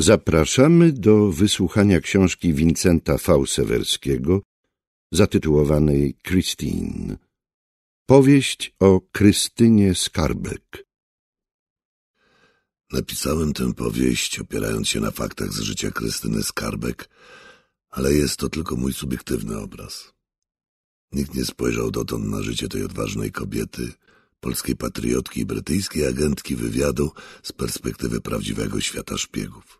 Zapraszamy do wysłuchania książki Wincenta Fausewerskiego zatytułowanej Christine. Powieść o Krystynie Skarbek. Napisałem tę powieść opierając się na faktach z życia Krystyny Skarbek, ale jest to tylko mój subiektywny obraz. Nikt nie spojrzał dotąd na życie tej odważnej kobiety, polskiej patriotki i brytyjskiej agentki wywiadu z perspektywy prawdziwego świata szpiegów.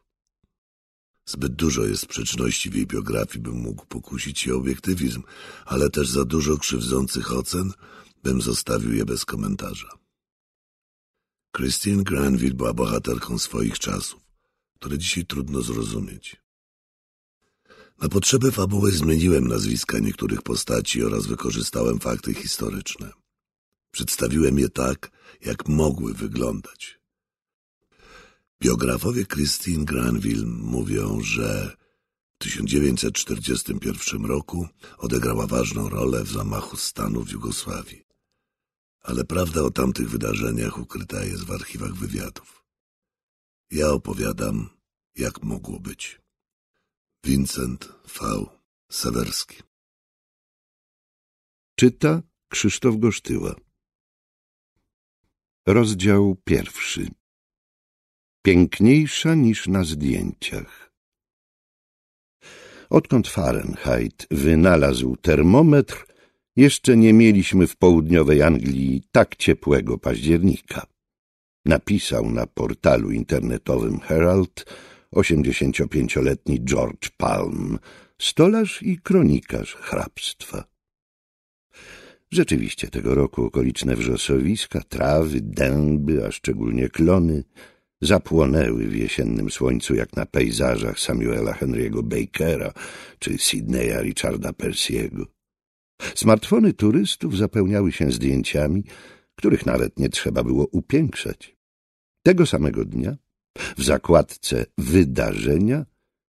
Zbyt dużo jest sprzeczności w jej biografii, bym mógł pokusić się o obiektywizm, ale też za dużo krzywdzących ocen, bym zostawił je bez komentarza. Christine Granville była bohaterką swoich czasów, które dzisiaj trudno zrozumieć. Na potrzeby fabuły zmieniłem nazwiska niektórych postaci oraz wykorzystałem fakty historyczne. Przedstawiłem je tak, jak mogły wyglądać. Biografowie Christine Granville mówią, że w 1941 roku odegrała ważną rolę w zamachu stanu w Jugosławii. Ale prawda o tamtych wydarzeniach ukryta jest w archiwach wywiadów. Ja opowiadam, jak mogło być. Vincent V. Sewerski Czyta Krzysztof Gosztyła Rozdział pierwszy piękniejsza niż na zdjęciach. Odkąd Fahrenheit wynalazł termometr, jeszcze nie mieliśmy w południowej Anglii tak ciepłego października. Napisał na portalu internetowym Herald 85-letni George Palm, stolarz i kronikarz hrabstwa. Rzeczywiście tego roku okoliczne wrzosowiska, trawy, dęby, a szczególnie klony zapłonęły w jesiennym słońcu jak na pejzażach Samuela Henry'ego Bakera czy Sidneya Richarda Persiego. Smartfony turystów zapełniały się zdjęciami, których nawet nie trzeba było upiększać. Tego samego dnia w zakładce wydarzenia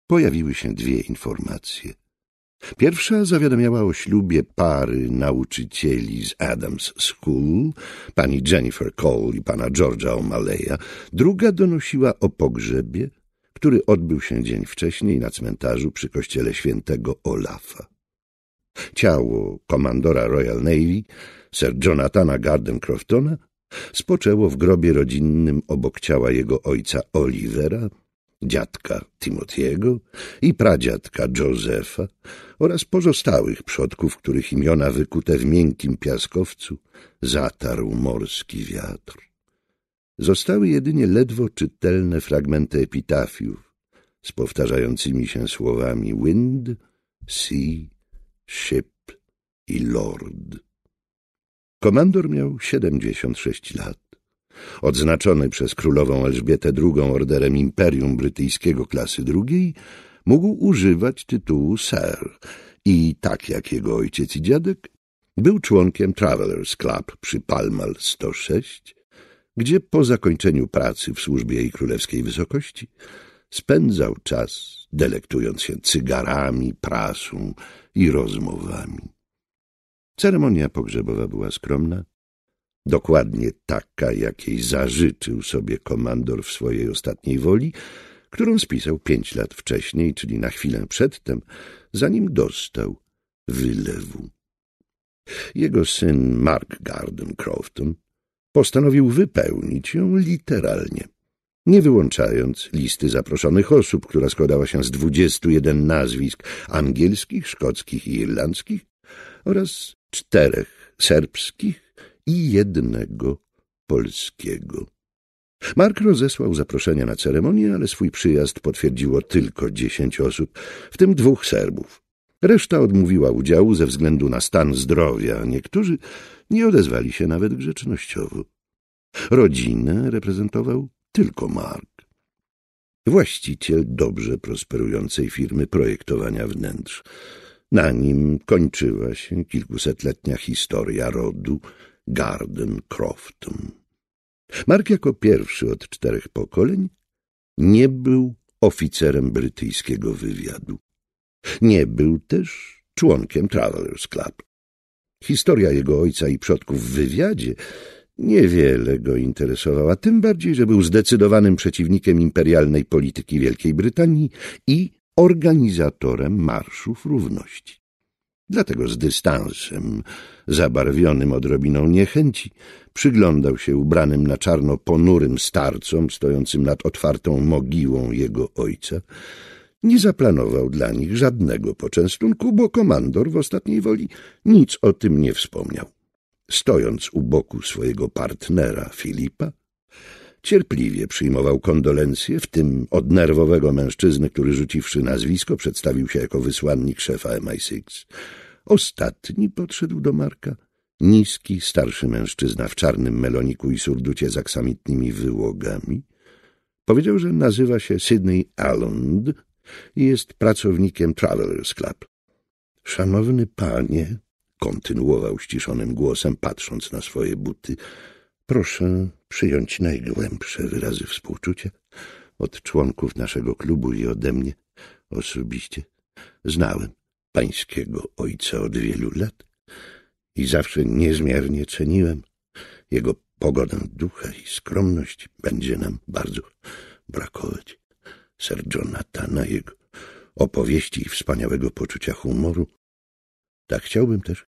pojawiły się dwie informacje – Pierwsza zawiadamiała o ślubie pary nauczycieli z Adams School, pani Jennifer Cole i pana George'a O'Malley'a. Druga donosiła o pogrzebie, który odbył się dzień wcześniej na cmentarzu przy kościele świętego Olafa. Ciało komandora Royal Navy, Sir Jonathana Gardencroftona, spoczęło w grobie rodzinnym obok ciała jego ojca Olivera, dziadka Timotiego i pradziadka Józefa oraz pozostałych przodków, których imiona wykute w miękkim piaskowcu zatarł morski wiatr. Zostały jedynie ledwo czytelne fragmenty epitafiów z powtarzającymi się słowami wind, sea, ship i lord. Komandor miał siedemdziesiąt sześć lat odznaczony przez królową Elżbietę II orderem Imperium Brytyjskiego klasy drugiej, mógł używać tytułu Sir i, tak jak jego ojciec i dziadek, był członkiem Travelers Club przy Palmal 106, gdzie po zakończeniu pracy w służbie jej królewskiej wysokości spędzał czas delektując się cygarami, prasą i rozmowami. Ceremonia pogrzebowa była skromna, dokładnie taka, jakiej zażyczył sobie komandor w swojej ostatniej woli, którą spisał pięć lat wcześniej, czyli na chwilę przedtem, zanim dostał wylewu. Jego syn Mark Garden Crofton postanowił wypełnić ją literalnie, nie wyłączając listy zaproszonych osób, która składała się z dwudziestu jeden nazwisk angielskich, szkockich i irlandzkich oraz czterech serbskich, i jednego polskiego. Mark rozesłał zaproszenia na ceremonię, ale swój przyjazd potwierdziło tylko dziesięć osób, w tym dwóch Serbów. Reszta odmówiła udziału ze względu na stan zdrowia, niektórzy nie odezwali się nawet grzecznościowo. Rodzinę reprezentował tylko Mark, właściciel dobrze prosperującej firmy projektowania wnętrz. Na nim kończyła się kilkusetletnia historia rodu, Garden Crofton. Mark jako pierwszy od czterech pokoleń nie był oficerem brytyjskiego wywiadu. Nie był też członkiem Travelers Club. Historia jego ojca i przodków w wywiadzie niewiele go interesowała, tym bardziej, że był zdecydowanym przeciwnikiem imperialnej polityki Wielkiej Brytanii i organizatorem marszów równości. Dlatego z dystansem, zabarwionym odrobiną niechęci, przyglądał się ubranym na czarno ponurym starcom stojącym nad otwartą mogiłą jego ojca. Nie zaplanował dla nich żadnego poczęstunku, bo komandor w ostatniej woli nic o tym nie wspomniał. Stojąc u boku swojego partnera Filipa, Cierpliwie przyjmował kondolencje, w tym od nerwowego mężczyzny, który rzuciwszy nazwisko przedstawił się jako wysłannik szefa MI6. Ostatni podszedł do Marka. Niski, starszy mężczyzna w czarnym meloniku i surducie z aksamitnymi wyłogami. Powiedział, że nazywa się Sydney Alland i jest pracownikiem Travelers Club. Szanowny panie, kontynuował ściszonym głosem, patrząc na swoje buty, proszę przyjąć najgłębsze wyrazy współczucia od członków naszego klubu i ode mnie osobiście. Znałem pańskiego ojca od wielu lat i zawsze niezmiernie ceniłem jego pogodę ducha i skromność. Będzie nam bardzo brakować Sir Jonathana, jego opowieści i wspaniałego poczucia humoru. Tak chciałbym też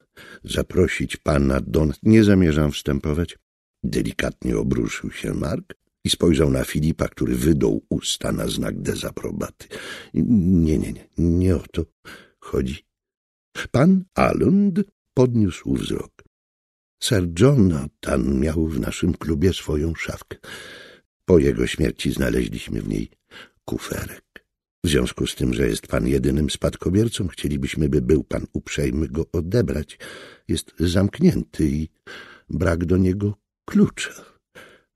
zaprosić pana Don. Nie zamierzam wstępować Delikatnie obruszył się Mark i spojrzał na Filipa, który wydął usta na znak dezaprobaty. Nie, nie, nie, nie o to chodzi. Pan Alund podniósł wzrok. Sir Jonathan miał w naszym klubie swoją szafkę. Po jego śmierci znaleźliśmy w niej kuferek. W związku z tym, że jest pan jedynym spadkobiercą, chcielibyśmy, by był pan uprzejmy go odebrać. Jest zamknięty i brak do niego Klucza.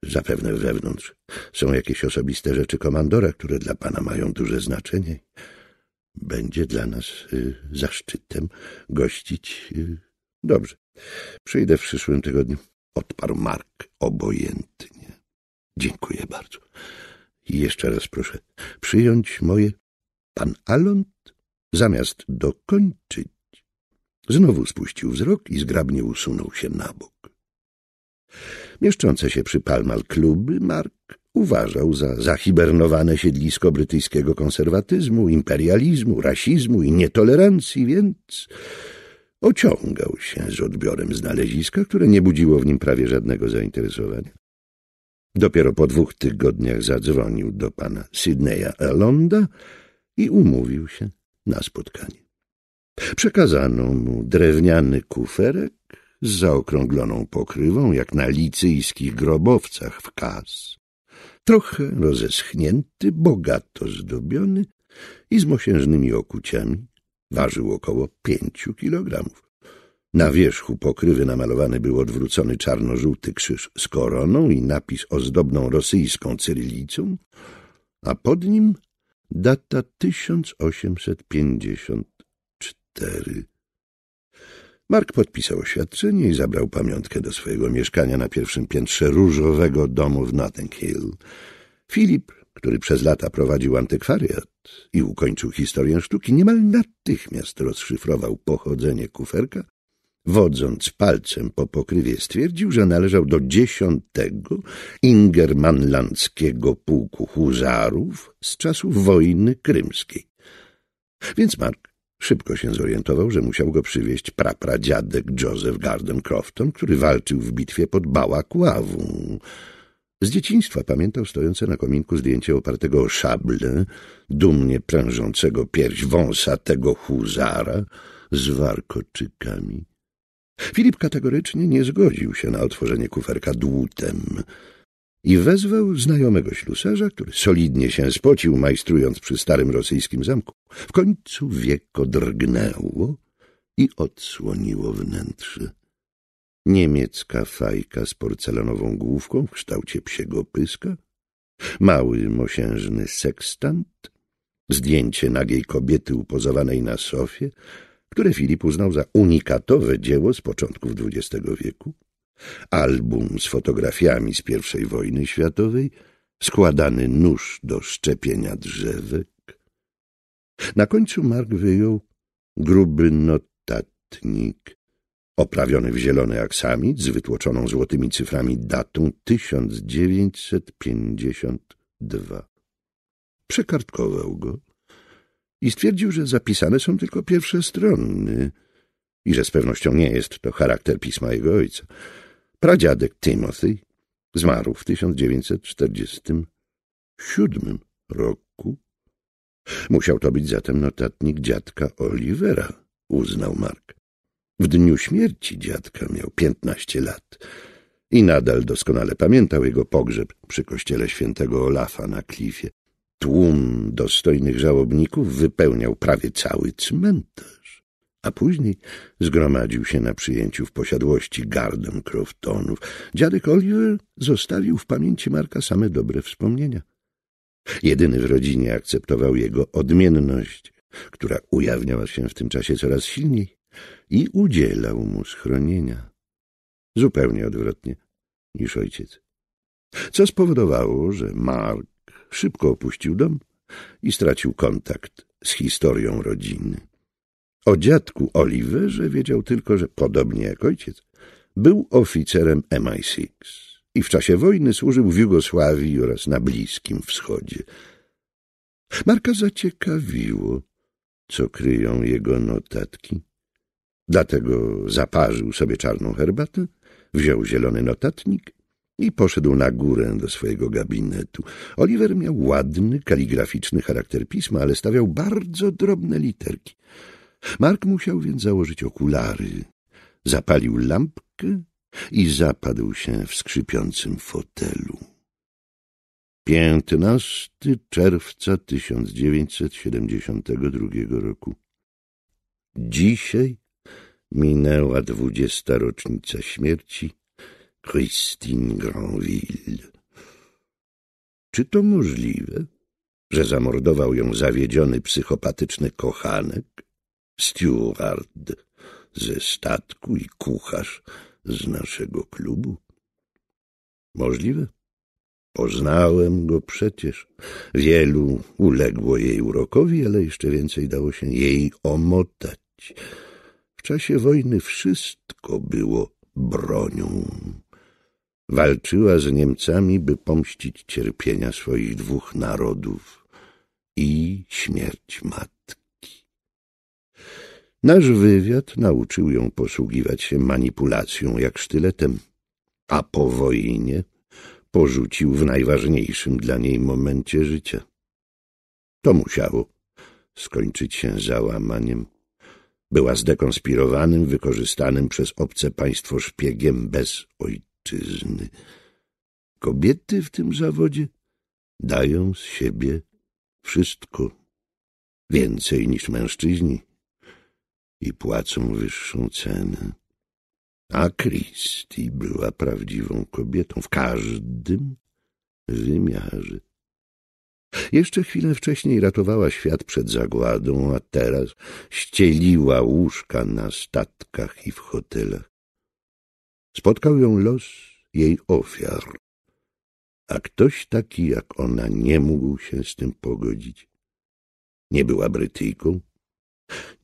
Zapewne wewnątrz są jakieś osobiste rzeczy komandora, które dla pana mają duże znaczenie. Będzie dla nas y, zaszczytem gościć. Y, dobrze. Przyjdę w przyszłym tygodniu. Odparł Mark obojętnie. Dziękuję bardzo. I jeszcze raz proszę przyjąć moje. Pan Alont, zamiast dokończyć, znowu spuścił wzrok i zgrabnie usunął się na bok. Mieszczące się przy Palmal kluby Mark uważał za zahibernowane siedlisko brytyjskiego konserwatyzmu, imperializmu, rasizmu i nietolerancji, więc ociągał się z odbiorem znaleziska, które nie budziło w nim prawie żadnego zainteresowania. Dopiero po dwóch tygodniach zadzwonił do pana Sydneya Elonda i umówił się na spotkanie. Przekazano mu drewniany kuferek z zaokrągloną pokrywą, jak na licyjskich grobowcach w Kas. Trochę rozeschnięty, bogato zdobiony i z mosiężnymi okuciami, ważył około pięciu kilogramów. Na wierzchu pokrywy namalowany był odwrócony czarno-żółty krzyż z koroną i napis ozdobną rosyjską cyrylicą, a pod nim data 1854. Mark podpisał oświadczenie i zabrał pamiątkę do swojego mieszkania na pierwszym piętrze różowego domu w Notting Hill. Filip, który przez lata prowadził antykwariat i ukończył historię sztuki, niemal natychmiast rozszyfrował pochodzenie kuferka, wodząc palcem po pokrywie stwierdził, że należał do dziesiątego ingermanlandzkiego pułku huzarów z czasów wojny krymskiej. Więc Mark Szybko się zorientował, że musiał go przywieźć prapradziadek Joseph Garden Crofton, który walczył w bitwie pod Bałakławą. Z dzieciństwa pamiętał stojące na kominku zdjęcie opartego o szable, dumnie prężącego pierś wąsa tego huzara z warkoczykami. Filip kategorycznie nie zgodził się na otworzenie kuferka dłutem i wezwał znajomego ślusarza, który solidnie się spocił, majstrując przy starym rosyjskim zamku. W końcu wieko drgnęło i odsłoniło wnętrze. Niemiecka fajka z porcelanową główką w kształcie psiego pyska, mały, mosiężny sekstant, zdjęcie nagiej kobiety upozowanej na sofie, które Filip uznał za unikatowe dzieło z początków XX wieku, album z fotografiami z pierwszej wojny światowej, składany nóż do szczepienia drzewek. Na końcu Mark wyjął gruby notatnik, oprawiony w zielony aksamit z wytłoczoną złotymi cyframi datą 1952. Przekartkował go i stwierdził, że zapisane są tylko pierwsze strony i że z pewnością nie jest to charakter pisma jego ojca. Pradziadek Timothy zmarł w 1947 roku. Musiał to być zatem notatnik dziadka Olivera, uznał Mark. W dniu śmierci dziadka miał piętnaście lat i nadal doskonale pamiętał jego pogrzeb przy kościele świętego Olafa na klifie. Tłum dostojnych żałobników wypełniał prawie cały cmentarz a później zgromadził się na przyjęciu w posiadłości gardem Croftonów. Dziadek Oliver zostawił w pamięci Marka same dobre wspomnienia. Jedyny w rodzinie akceptował jego odmienność, która ujawniała się w tym czasie coraz silniej i udzielał mu schronienia. Zupełnie odwrotnie niż ojciec. Co spowodowało, że Mark szybko opuścił dom i stracił kontakt z historią rodziny. O dziadku Oliverze wiedział tylko, że podobnie jak ojciec, był oficerem MI6 i w czasie wojny służył w Jugosławii oraz na Bliskim Wschodzie. Marka zaciekawiło, co kryją jego notatki. Dlatego zaparzył sobie czarną herbatę, wziął zielony notatnik i poszedł na górę do swojego gabinetu. Oliver miał ładny, kaligraficzny charakter pisma, ale stawiał bardzo drobne literki. Mark musiał więc założyć okulary, zapalił lampkę i zapadł się w skrzypiącym fotelu. 15 czerwca 1972 roku. Dzisiaj minęła dwudziesta rocznica śmierci Christine Granville. Czy to możliwe, że zamordował ją zawiedziony psychopatyczny kochanek? steward ze statku i kucharz z naszego klubu? Możliwe. Poznałem go przecież. Wielu uległo jej urokowi, ale jeszcze więcej dało się jej omotać. W czasie wojny wszystko było bronią. Walczyła z Niemcami, by pomścić cierpienia swoich dwóch narodów i śmierć matki. Nasz wywiad nauczył ją posługiwać się manipulacją jak sztyletem, a po wojnie porzucił w najważniejszym dla niej momencie życia. To musiało skończyć się załamaniem. Była zdekonspirowanym, wykorzystanym przez obce państwo szpiegiem bez ojczyzny. Kobiety w tym zawodzie dają z siebie wszystko, więcej niż mężczyźni i płacą wyższą cenę. A Christie była prawdziwą kobietą w każdym wymiarze. Jeszcze chwilę wcześniej ratowała świat przed zagładą, a teraz ścieliła łóżka na statkach i w hotelach. Spotkał ją los jej ofiar, a ktoś taki jak ona nie mógł się z tym pogodzić. Nie była Brytyjką,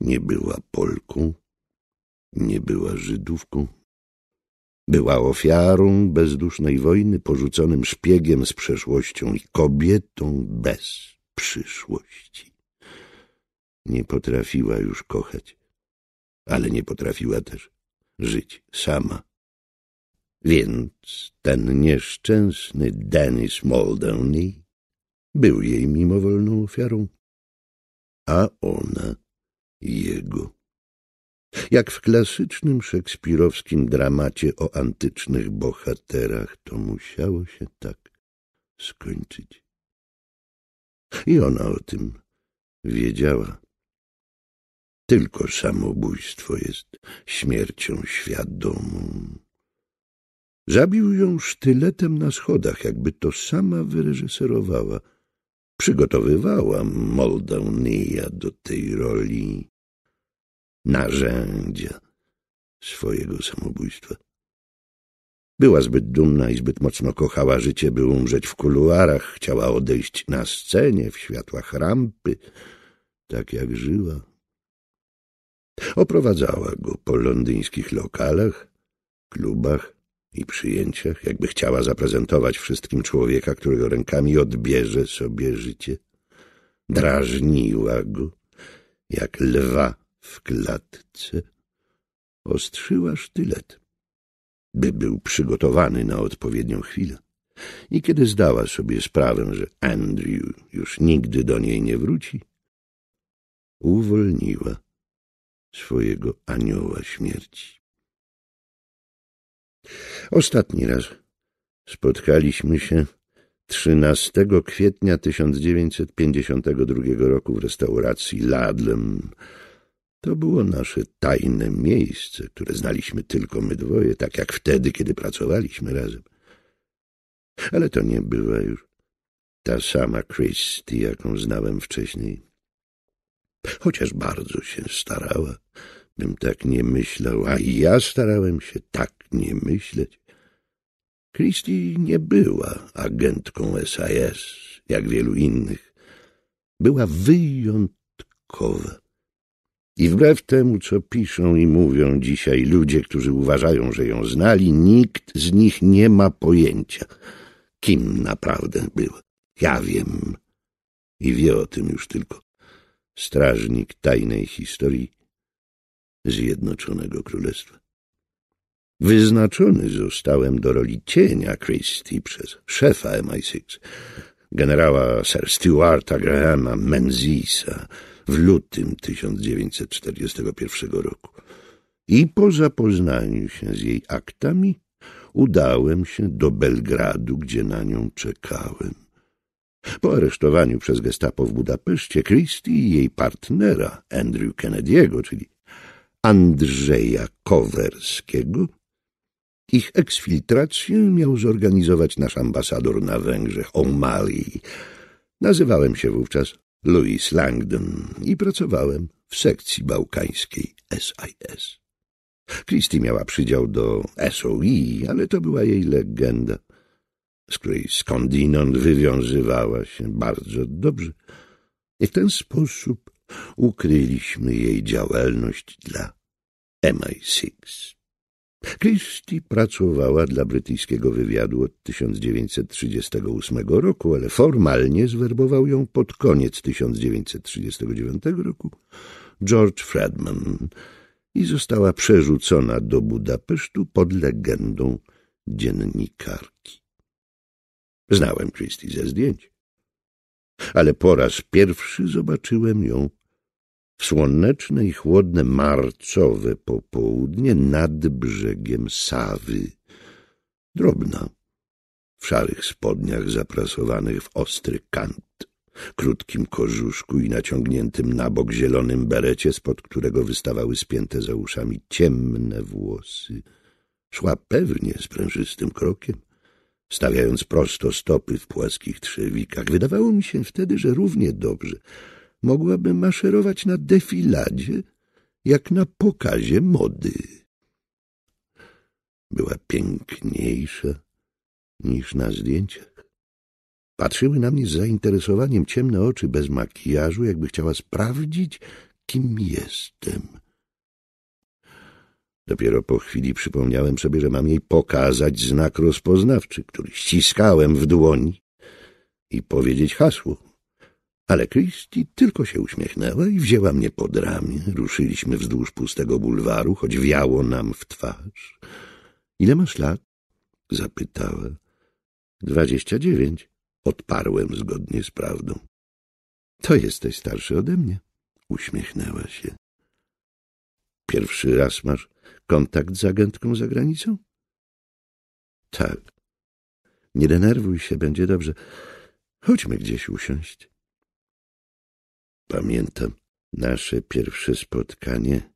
nie była Polką, nie była Żydówką. Była ofiarą bezdusznej wojny, porzuconym szpiegiem z przeszłością i kobietą bez przyszłości. Nie potrafiła już kochać, ale nie potrafiła też żyć sama. Więc ten nieszczęsny Denis Moldowny był jej mimowolną ofiarą, a ona jego. Jak w klasycznym szekspirowskim dramacie o antycznych bohaterach, to musiało się tak skończyć. I ona o tym wiedziała. Tylko samobójstwo jest śmiercią świadomą. Zabił ją sztyletem na schodach, jakby to sama wyreżyserowała – Przygotowywałam Moldaunija do tej roli narzędzia swojego samobójstwa. Była zbyt dumna i zbyt mocno kochała życie, by umrzeć w kuluarach. Chciała odejść na scenie, w światłach rampy, tak jak żyła. Oprowadzała go po londyńskich lokalach, klubach, i przyjęciach, jakby chciała zaprezentować wszystkim człowieka, którego rękami odbierze sobie życie. Drażniła go, jak lwa w klatce. Ostrzyła sztylet, by był przygotowany na odpowiednią chwilę. I kiedy zdała sobie sprawę, że Andrew już nigdy do niej nie wróci, uwolniła swojego anioła śmierci. Ostatni raz spotkaliśmy się 13 kwietnia 1952 roku w restauracji Ladlem. To było nasze tajne miejsce, które znaliśmy tylko my dwoje, tak jak wtedy, kiedy pracowaliśmy razem. Ale to nie była już ta sama Christie, jaką znałem wcześniej. Chociaż bardzo się starała, bym tak nie myślał, a ja starałem się tak nie myśleć. Christie nie była agentką SIS, jak wielu innych. Była wyjątkowa. I wbrew temu, co piszą i mówią dzisiaj ludzie, którzy uważają, że ją znali, nikt z nich nie ma pojęcia, kim naprawdę była. Ja wiem i wie o tym już tylko strażnik tajnej historii Zjednoczonego Królestwa. Wyznaczony zostałem do roli cienia Christie przez szefa MI6, generała Sir Stewarta Grahama Menzisa w lutym 1941 roku. I po zapoznaniu się z jej aktami udałem się do Belgradu, gdzie na nią czekałem. Po aresztowaniu przez gestapo w Budapeszcie Christie i jej partnera Andrew Kennedy'ego, czyli Andrzeja Kowerskiego, ich eksfiltrację miał zorganizować nasz ambasador na Węgrzech, O'Malley. Nazywałem się wówczas Louis Langdon i pracowałem w sekcji bałkańskiej SIS. Christie miała przydział do SOE, ale to była jej legenda, z której skądinąd wywiązywała się bardzo dobrze. I w ten sposób ukryliśmy jej działalność dla MI6. Christie pracowała dla brytyjskiego wywiadu od 1938 roku, ale formalnie zwerbował ją pod koniec 1939 roku George Fredman i została przerzucona do Budapesztu pod legendą dziennikarki. Znałem Christie ze zdjęć, ale po raz pierwszy zobaczyłem ją w słoneczne i chłodne marcowe popołudnie nad brzegiem Sawy. Drobna, w szarych spodniach zaprasowanych w ostry kant, krótkim kożuszku i naciągniętym na bok zielonym berecie, spod którego wystawały spięte za uszami ciemne włosy. Szła pewnie sprężystym krokiem, stawiając prosto stopy w płaskich trzewikach. Wydawało mi się wtedy, że równie dobrze mogłaby maszerować na defiladzie, jak na pokazie mody. Była piękniejsza niż na zdjęciach. Patrzyły na mnie z zainteresowaniem ciemne oczy bez makijażu, jakby chciała sprawdzić, kim jestem. Dopiero po chwili przypomniałem sobie, że mam jej pokazać znak rozpoznawczy, który ściskałem w dłoni i powiedzieć hasło. Ale Christi tylko się uśmiechnęła i wzięła mnie pod ramię. Ruszyliśmy wzdłuż pustego bulwaru, choć wiało nam w twarz. — Ile masz lat? — zapytała. — Dwadzieścia dziewięć — odparłem zgodnie z prawdą. — To jesteś starszy ode mnie — uśmiechnęła się. — Pierwszy raz masz kontakt z agentką za granicą? — Tak. — Nie denerwuj się, będzie dobrze. Chodźmy gdzieś usiąść. Pamiętam nasze pierwsze spotkanie,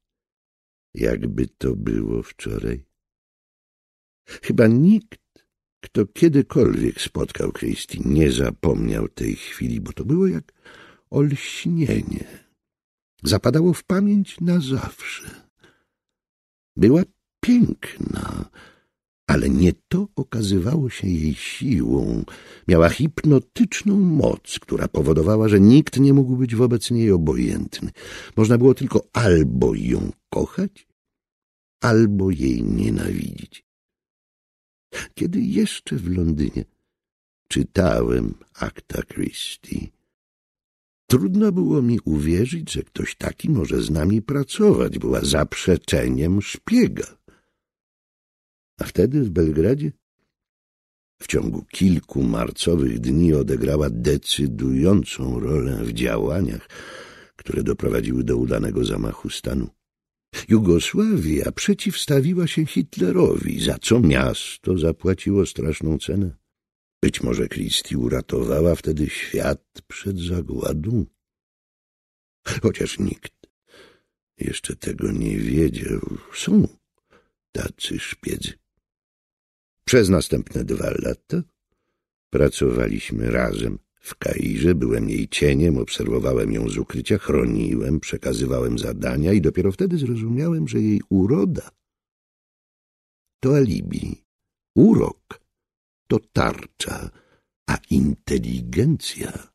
jakby to było wczoraj. Chyba nikt, kto kiedykolwiek spotkał Christy, nie zapomniał tej chwili, bo to było jak olśnienie. Zapadało w pamięć na zawsze. Była piękna, ale nie to okazywało się jej siłą. Miała hipnotyczną moc, która powodowała, że nikt nie mógł być wobec niej obojętny. Można było tylko albo ją kochać, albo jej nienawidzić. Kiedy jeszcze w Londynie czytałem akta Christie, Trudno było mi uwierzyć, że ktoś taki może z nami pracować. Była zaprzeczeniem szpiega. A wtedy w Belgradzie w ciągu kilku marcowych dni odegrała decydującą rolę w działaniach, które doprowadziły do udanego zamachu stanu. Jugosławia przeciwstawiła się Hitlerowi, za co miasto zapłaciło straszną cenę. Być może Christi uratowała wtedy świat przed zagładą? Chociaż nikt jeszcze tego nie wiedział, są tacy szpiedzy. Przez następne dwa lata pracowaliśmy razem. W Kairze byłem jej cieniem, obserwowałem ją z ukrycia, chroniłem, przekazywałem zadania i dopiero wtedy zrozumiałem, że jej uroda to alibi, urok to tarcza, a inteligencja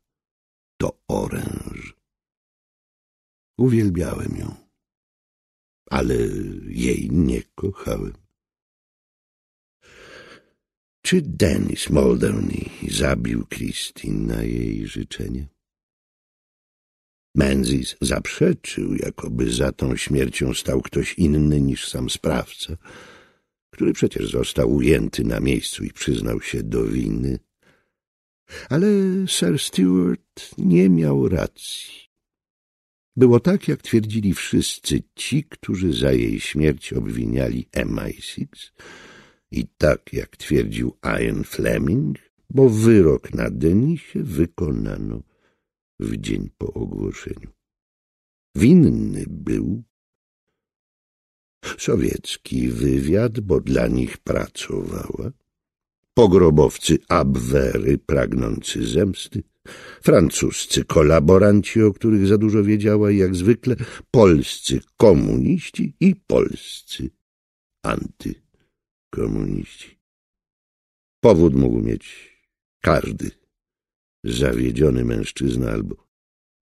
to oręż. Uwielbiałem ją, ale jej nie kochałem. Czy Denis Muldowney zabił Christine na jej życzenie? Menzies zaprzeczył, jakoby za tą śmiercią stał ktoś inny niż sam sprawca, który przecież został ujęty na miejscu i przyznał się do winy. Ale Sir Stewart nie miał racji. Było tak, jak twierdzili wszyscy ci, którzy za jej śmierć obwiniali MI6, i tak, jak twierdził Ian Fleming, bo wyrok na Denisie wykonano w dzień po ogłoszeniu. Winny był sowiecki wywiad, bo dla nich pracowała, pogrobowcy Abwery pragnący zemsty, francuscy kolaboranci, o których za dużo wiedziała i jak zwykle polscy komuniści i polscy antykomuniści komuniści. Powód mógł mieć każdy zawiedziony mężczyzna albo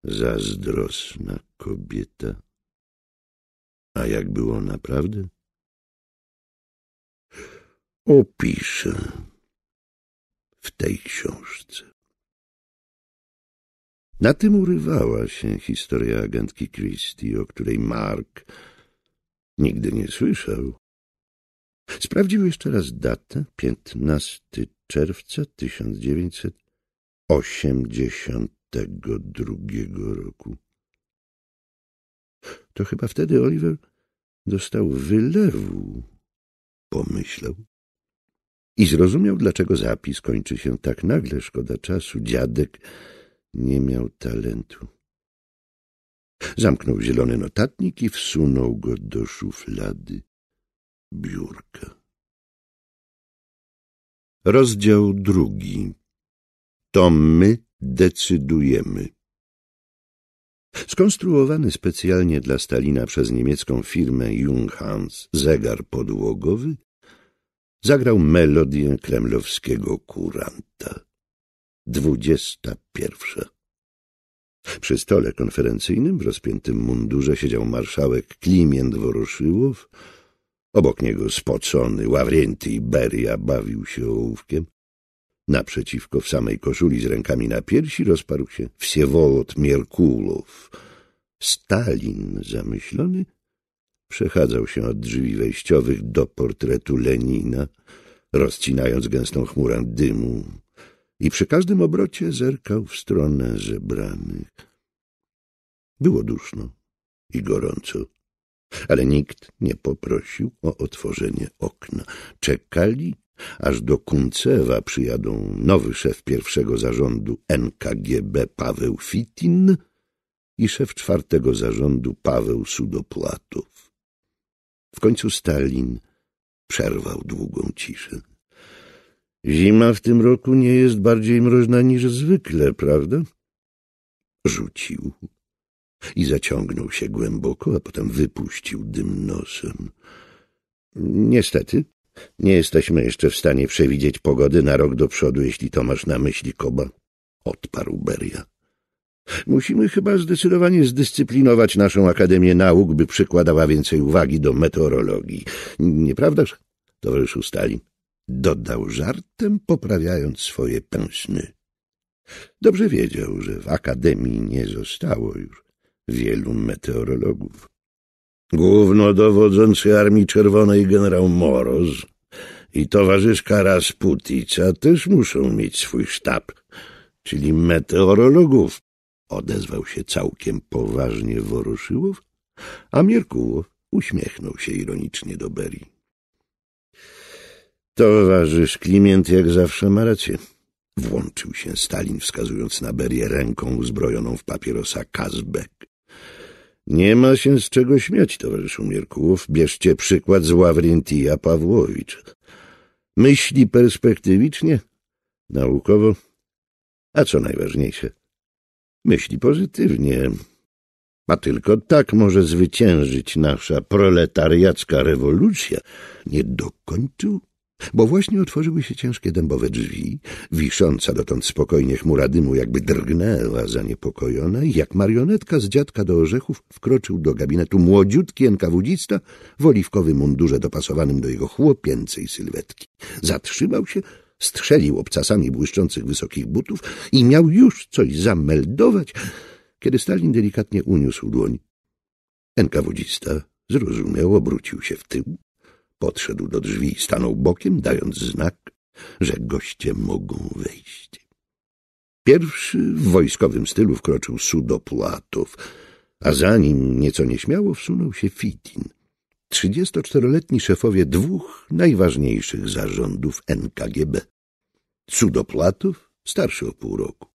zazdrosna kobieta. A jak było naprawdę? Opiszę w tej książce. Na tym urywała się historia agentki Christie, o której Mark nigdy nie słyszał, Sprawdził jeszcze raz datę, 15 czerwca 1982 roku. To chyba wtedy Oliver dostał wylewu, pomyślał. I zrozumiał, dlaczego zapis kończy się tak nagle, szkoda czasu. Dziadek nie miał talentu. Zamknął zielony notatnik i wsunął go do szuflady biurka. Rozdział drugi. To my decydujemy. Skonstruowany specjalnie dla Stalina przez niemiecką firmę Junghans zegar podłogowy zagrał melodię kremlowskiego kuranta. Dwudziesta pierwsza. Przy stole konferencyjnym w rozpiętym mundurze siedział marszałek Kliment Woroszyłow, Obok niego spocony Ławrenty Beria bawił się ołówkiem. Naprzeciwko, w samej koszuli z rękami na piersi, rozparł się Wsiewołod Mierkulow. Stalin, zamyślony, przechadzał się od drzwi wejściowych do portretu Lenina, rozcinając gęstą chmurę dymu i przy każdym obrocie zerkał w stronę zebranych. Było duszno i gorąco ale nikt nie poprosił o otworzenie okna. Czekali, aż do Kuncewa przyjadą nowy szef pierwszego zarządu NKGB Paweł Fitin i szef czwartego zarządu Paweł Sudopłatów. W końcu Stalin przerwał długą ciszę. Zima w tym roku nie jest bardziej mroźna niż zwykle, prawda? Rzucił i zaciągnął się głęboko, a potem wypuścił dym nosem. Niestety, nie jesteśmy jeszcze w stanie przewidzieć pogody na rok do przodu, jeśli to masz na myśli, Koba, odparł Beria. Musimy chyba zdecydowanie zdyscyplinować naszą Akademię Nauk, by przykładała więcej uwagi do meteorologii. Nieprawdaż, towarzyszu Stalin? Dodał żartem, poprawiając swoje pęsny. Dobrze wiedział, że w Akademii nie zostało już wielu meteorologów. Głównodowodzący Armii Czerwonej generał Moroz i towarzyszka Rasputica też muszą mieć swój sztab, czyli meteorologów, odezwał się całkiem poważnie Woroszyłow, a Mierkułow uśmiechnął się ironicznie do Beri. Towarzysz Kliment jak zawsze ma rację. Włączył się Stalin, wskazując na Berię ręką uzbrojoną w papierosa Kazbek. Nie ma się z czego śmiać, towarzyszu Mierkułow. Bierzcie przykład z Ławrentija Pawłowicza. Myśli perspektywicznie, naukowo, a co najważniejsze, myśli pozytywnie. A tylko tak może zwyciężyć nasza proletariacka rewolucja. Nie dokończył? bo właśnie otworzyły się ciężkie dębowe drzwi, wisząca dotąd spokojnie chmura dymu jakby drgnęła zaniepokojona i jak marionetka z dziadka do orzechów wkroczył do gabinetu młodziutki enkawudzista w oliwkowym mundurze dopasowanym do jego chłopięcej sylwetki. Zatrzymał się, strzelił obcasami błyszczących wysokich butów i miał już coś zameldować, kiedy Stalin delikatnie uniósł dłoń. Enkawudzista zrozumiał, obrócił się w tył, Podszedł do drzwi i stanął bokiem, dając znak, że goście mogą wejść. Pierwszy w wojskowym stylu wkroczył Sudopłatow, a za nim nieco nieśmiało wsunął się Fitin, trzydziestoczteroletni szefowie dwóch najważniejszych zarządów NKGB. Sudopłatow, starszy o pół roku,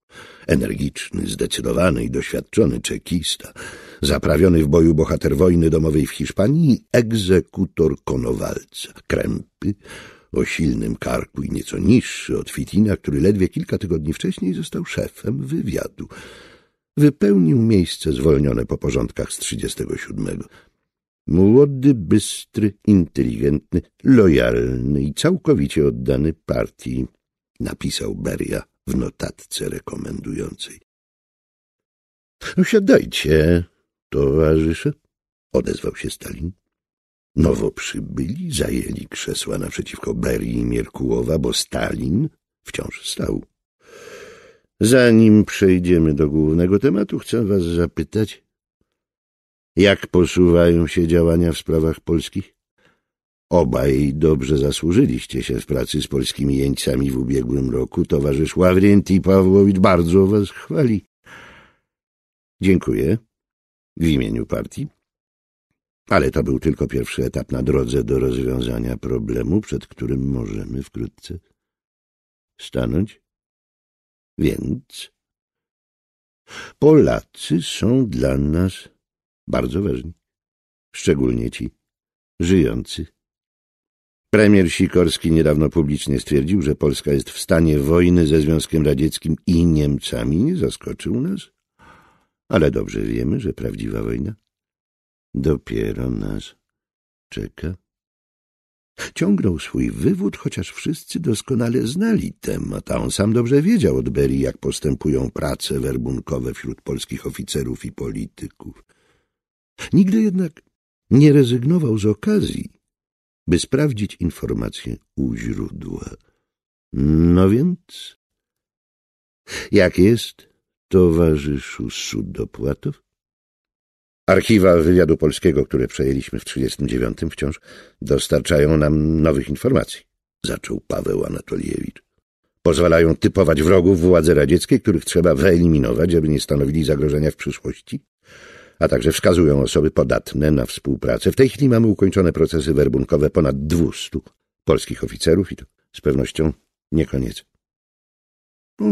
energiczny, zdecydowany i doświadczony czekista – zaprawiony w boju bohater wojny domowej w Hiszpanii, egzekutor konowalca, krępy, o silnym karku i nieco niższy od Fitina, który ledwie kilka tygodni wcześniej został szefem wywiadu. Wypełnił miejsce zwolnione po porządkach z 37. Młody, bystry, inteligentny, lojalny i całkowicie oddany partii, napisał Beria w notatce rekomendującej. — Siadajcie, Towarzysze, odezwał się Stalin. Nowo przybyli zajęli krzesła naprzeciwko Berii i Mierkułowa, bo Stalin wciąż stał. Zanim przejdziemy do głównego tematu, chcę was zapytać, jak posuwają się działania w sprawach polskich? Obaj dobrze zasłużyliście się w pracy z polskimi jeńcami w ubiegłym roku. Towarzysz Ławrenti Pawłowicz bardzo was chwali. Dziękuję w imieniu partii. Ale to był tylko pierwszy etap na drodze do rozwiązania problemu, przed którym możemy wkrótce stanąć. Więc Polacy są dla nas bardzo ważni, szczególnie ci żyjący. Premier Sikorski niedawno publicznie stwierdził, że Polska jest w stanie wojny ze Związkiem Radzieckim i Niemcami. Nie zaskoczył nas? Ale dobrze wiemy, że prawdziwa wojna dopiero nas czeka. Ciągnął swój wywód, chociaż wszyscy doskonale znali temat, a on sam dobrze wiedział od Beri, jak postępują prace werbunkowe wśród polskich oficerów i polityków. Nigdy jednak nie rezygnował z okazji, by sprawdzić informacje u źródła. No więc, jak jest, towarzyszu Sudopłatów? Archiwa wywiadu polskiego, które przejęliśmy w 1939, wciąż dostarczają nam nowych informacji, zaczął Paweł Anatoliewicz. Pozwalają typować wrogów władzy radzieckiej, których trzeba wyeliminować, aby nie stanowili zagrożenia w przyszłości, a także wskazują osoby podatne na współpracę. W tej chwili mamy ukończone procesy werbunkowe ponad 200 polskich oficerów i to z pewnością nie koniec. O,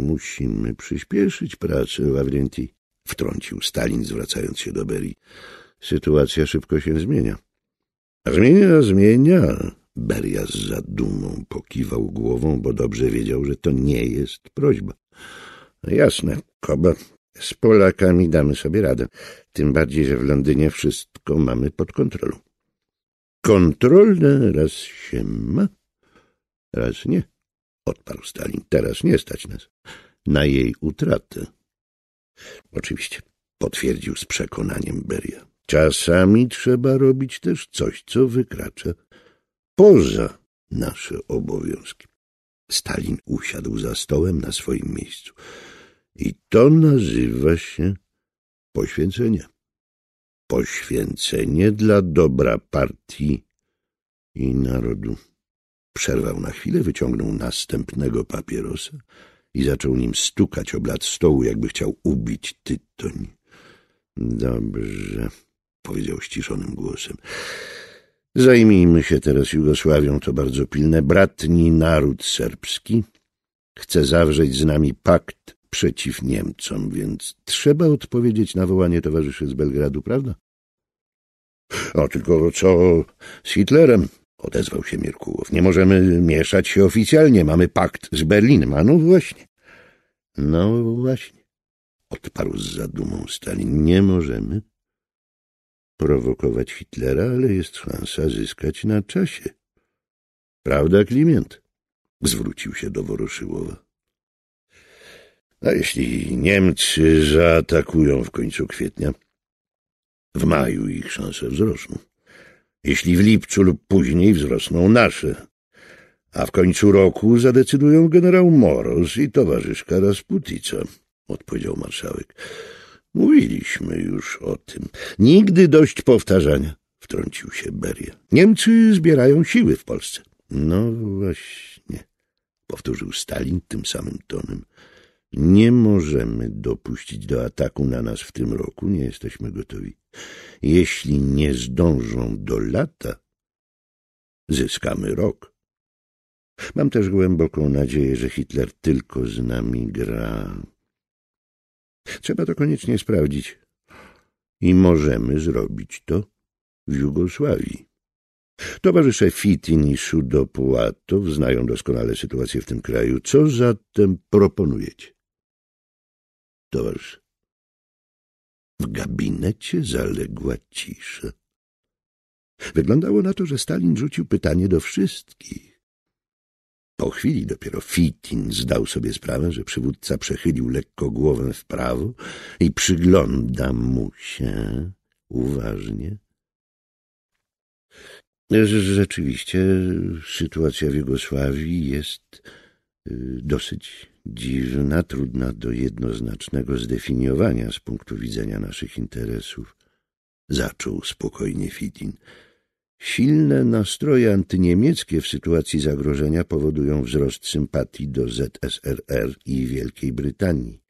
musimy przyspieszyć pracę, Lawrenti, wtrącił Stalin, zwracając się do Beri. Sytuacja szybko się zmienia. Zmienia, zmienia. Beria z zadumą pokiwał głową, bo dobrze wiedział, że to nie jest prośba. Jasne, Koba, z Polakami damy sobie radę. Tym bardziej, że w Londynie wszystko mamy pod kontrolą. Kontrolne raz się ma, raz nie odparł Stalin. Teraz nie stać nas na jej utratę. Oczywiście, potwierdził z przekonaniem Beria. Czasami trzeba robić też coś, co wykracza poza nasze obowiązki. Stalin usiadł za stołem na swoim miejscu. I to nazywa się poświęcenie. Poświęcenie dla dobra partii i narodu. Przerwał na chwilę, wyciągnął następnego papierosa i zaczął nim stukać o blat stołu, jakby chciał ubić tytoń. Dobrze, powiedział ściszonym głosem. Zajmijmy się teraz Jugosławią, to bardzo pilne. Bratni naród serbski chce zawrzeć z nami pakt przeciw Niemcom, więc trzeba odpowiedzieć na wołanie towarzyszy z Belgradu, prawda? A tylko co z Hitlerem? Odezwał się Mirkułow. Nie możemy mieszać się oficjalnie. Mamy pakt z Berlinem. A no właśnie. No właśnie. Odparł z zadumą Stalin. Nie możemy prowokować Hitlera, ale jest szansa zyskać na czasie. Prawda, klient? Zwrócił się do Woroszyłowa. A jeśli Niemcy zaatakują w końcu kwietnia? W maju ich szanse wzrosną. Jeśli w lipcu lub później wzrosną nasze. A w końcu roku zadecydują generał Moros i towarzyszka Rasputica, odpowiedział marszałek. Mówiliśmy już o tym. Nigdy dość powtarzania, wtrącił się Beria. Niemcy zbierają siły w Polsce. No właśnie, powtórzył Stalin tym samym tonem. Nie możemy dopuścić do ataku na nas w tym roku, nie jesteśmy gotowi. Jeśli nie zdążą do lata, zyskamy rok. Mam też głęboką nadzieję, że Hitler tylko z nami gra. Trzeba to koniecznie sprawdzić. I możemy zrobić to w Jugosławii. Towarzysze Fitin i Sudopłatow znają doskonale sytuację w tym kraju. Co zatem proponujecie? towarzyszy. W gabinecie zaległa cisza. Wyglądało na to, że Stalin rzucił pytanie do wszystkich. Po chwili dopiero Fitin zdał sobie sprawę, że przywódca przechylił lekko głowę w prawo i przygląda mu się uważnie. Rzeczywiście sytuacja w Jugosławii jest y, dosyć dziwna, trudna do jednoznacznego zdefiniowania z punktu widzenia naszych interesów, zaczął spokojnie Fitin. Silne nastroje antyniemieckie w sytuacji zagrożenia powodują wzrost sympatii do ZSRR i Wielkiej Brytanii.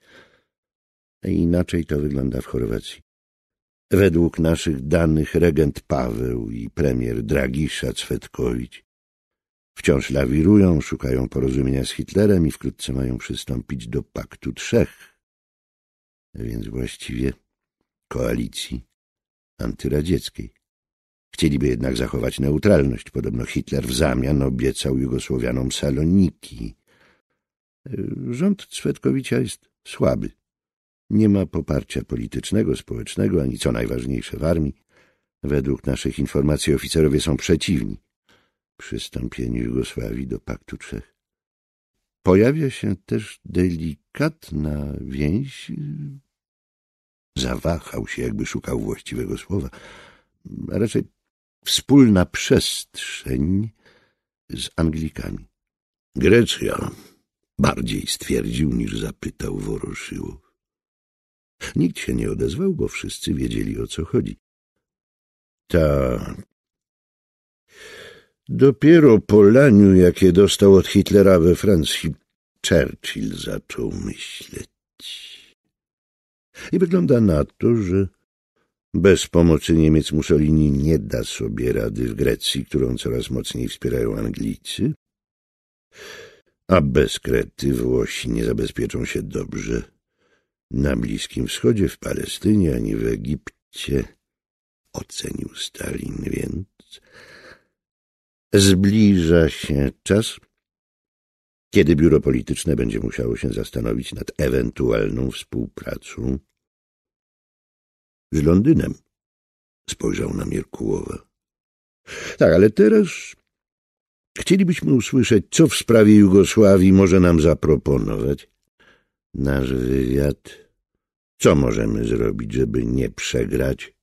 Inaczej to wygląda w Chorwacji. Według naszych danych regent Paweł i premier Dragisza Szacwetkowicz Wciąż lawirują, szukają porozumienia z Hitlerem i wkrótce mają przystąpić do paktu trzech, więc właściwie koalicji antyradzieckiej. Chcieliby jednak zachować neutralność. Podobno Hitler w zamian obiecał Jugosłowianom Saloniki. Rząd Cwetkowicia jest słaby. Nie ma poparcia politycznego, społecznego, ani co najważniejsze w armii. Według naszych informacji oficerowie są przeciwni przystąpieniu Jugosławii do Paktu Trzech. Pojawia się też delikatna więź. Zawahał się, jakby szukał właściwego słowa, a raczej wspólna przestrzeń z Anglikami. Grecja bardziej stwierdził niż zapytał Woroszyłow. Nikt się nie odezwał, bo wszyscy wiedzieli o co chodzi. Ta. Dopiero po laniu, jakie dostał od Hitlera we Francji, Churchill zaczął myśleć. I wygląda na to, że bez pomocy Niemiec Mussolini nie da sobie rady w Grecji, którą coraz mocniej wspierają Anglicy, a bez Krety Włosi nie zabezpieczą się dobrze na Bliskim Wschodzie, w Palestynie ani w Egipcie. Ocenił Stalin więc Zbliża się czas, kiedy biuro polityczne będzie musiało się zastanowić nad ewentualną współpracą z Londynem. Spojrzał na Mierkułowa. Tak, ale teraz chcielibyśmy usłyszeć, co w sprawie Jugosławii może nam zaproponować nasz wywiad. Co możemy zrobić, żeby nie przegrać?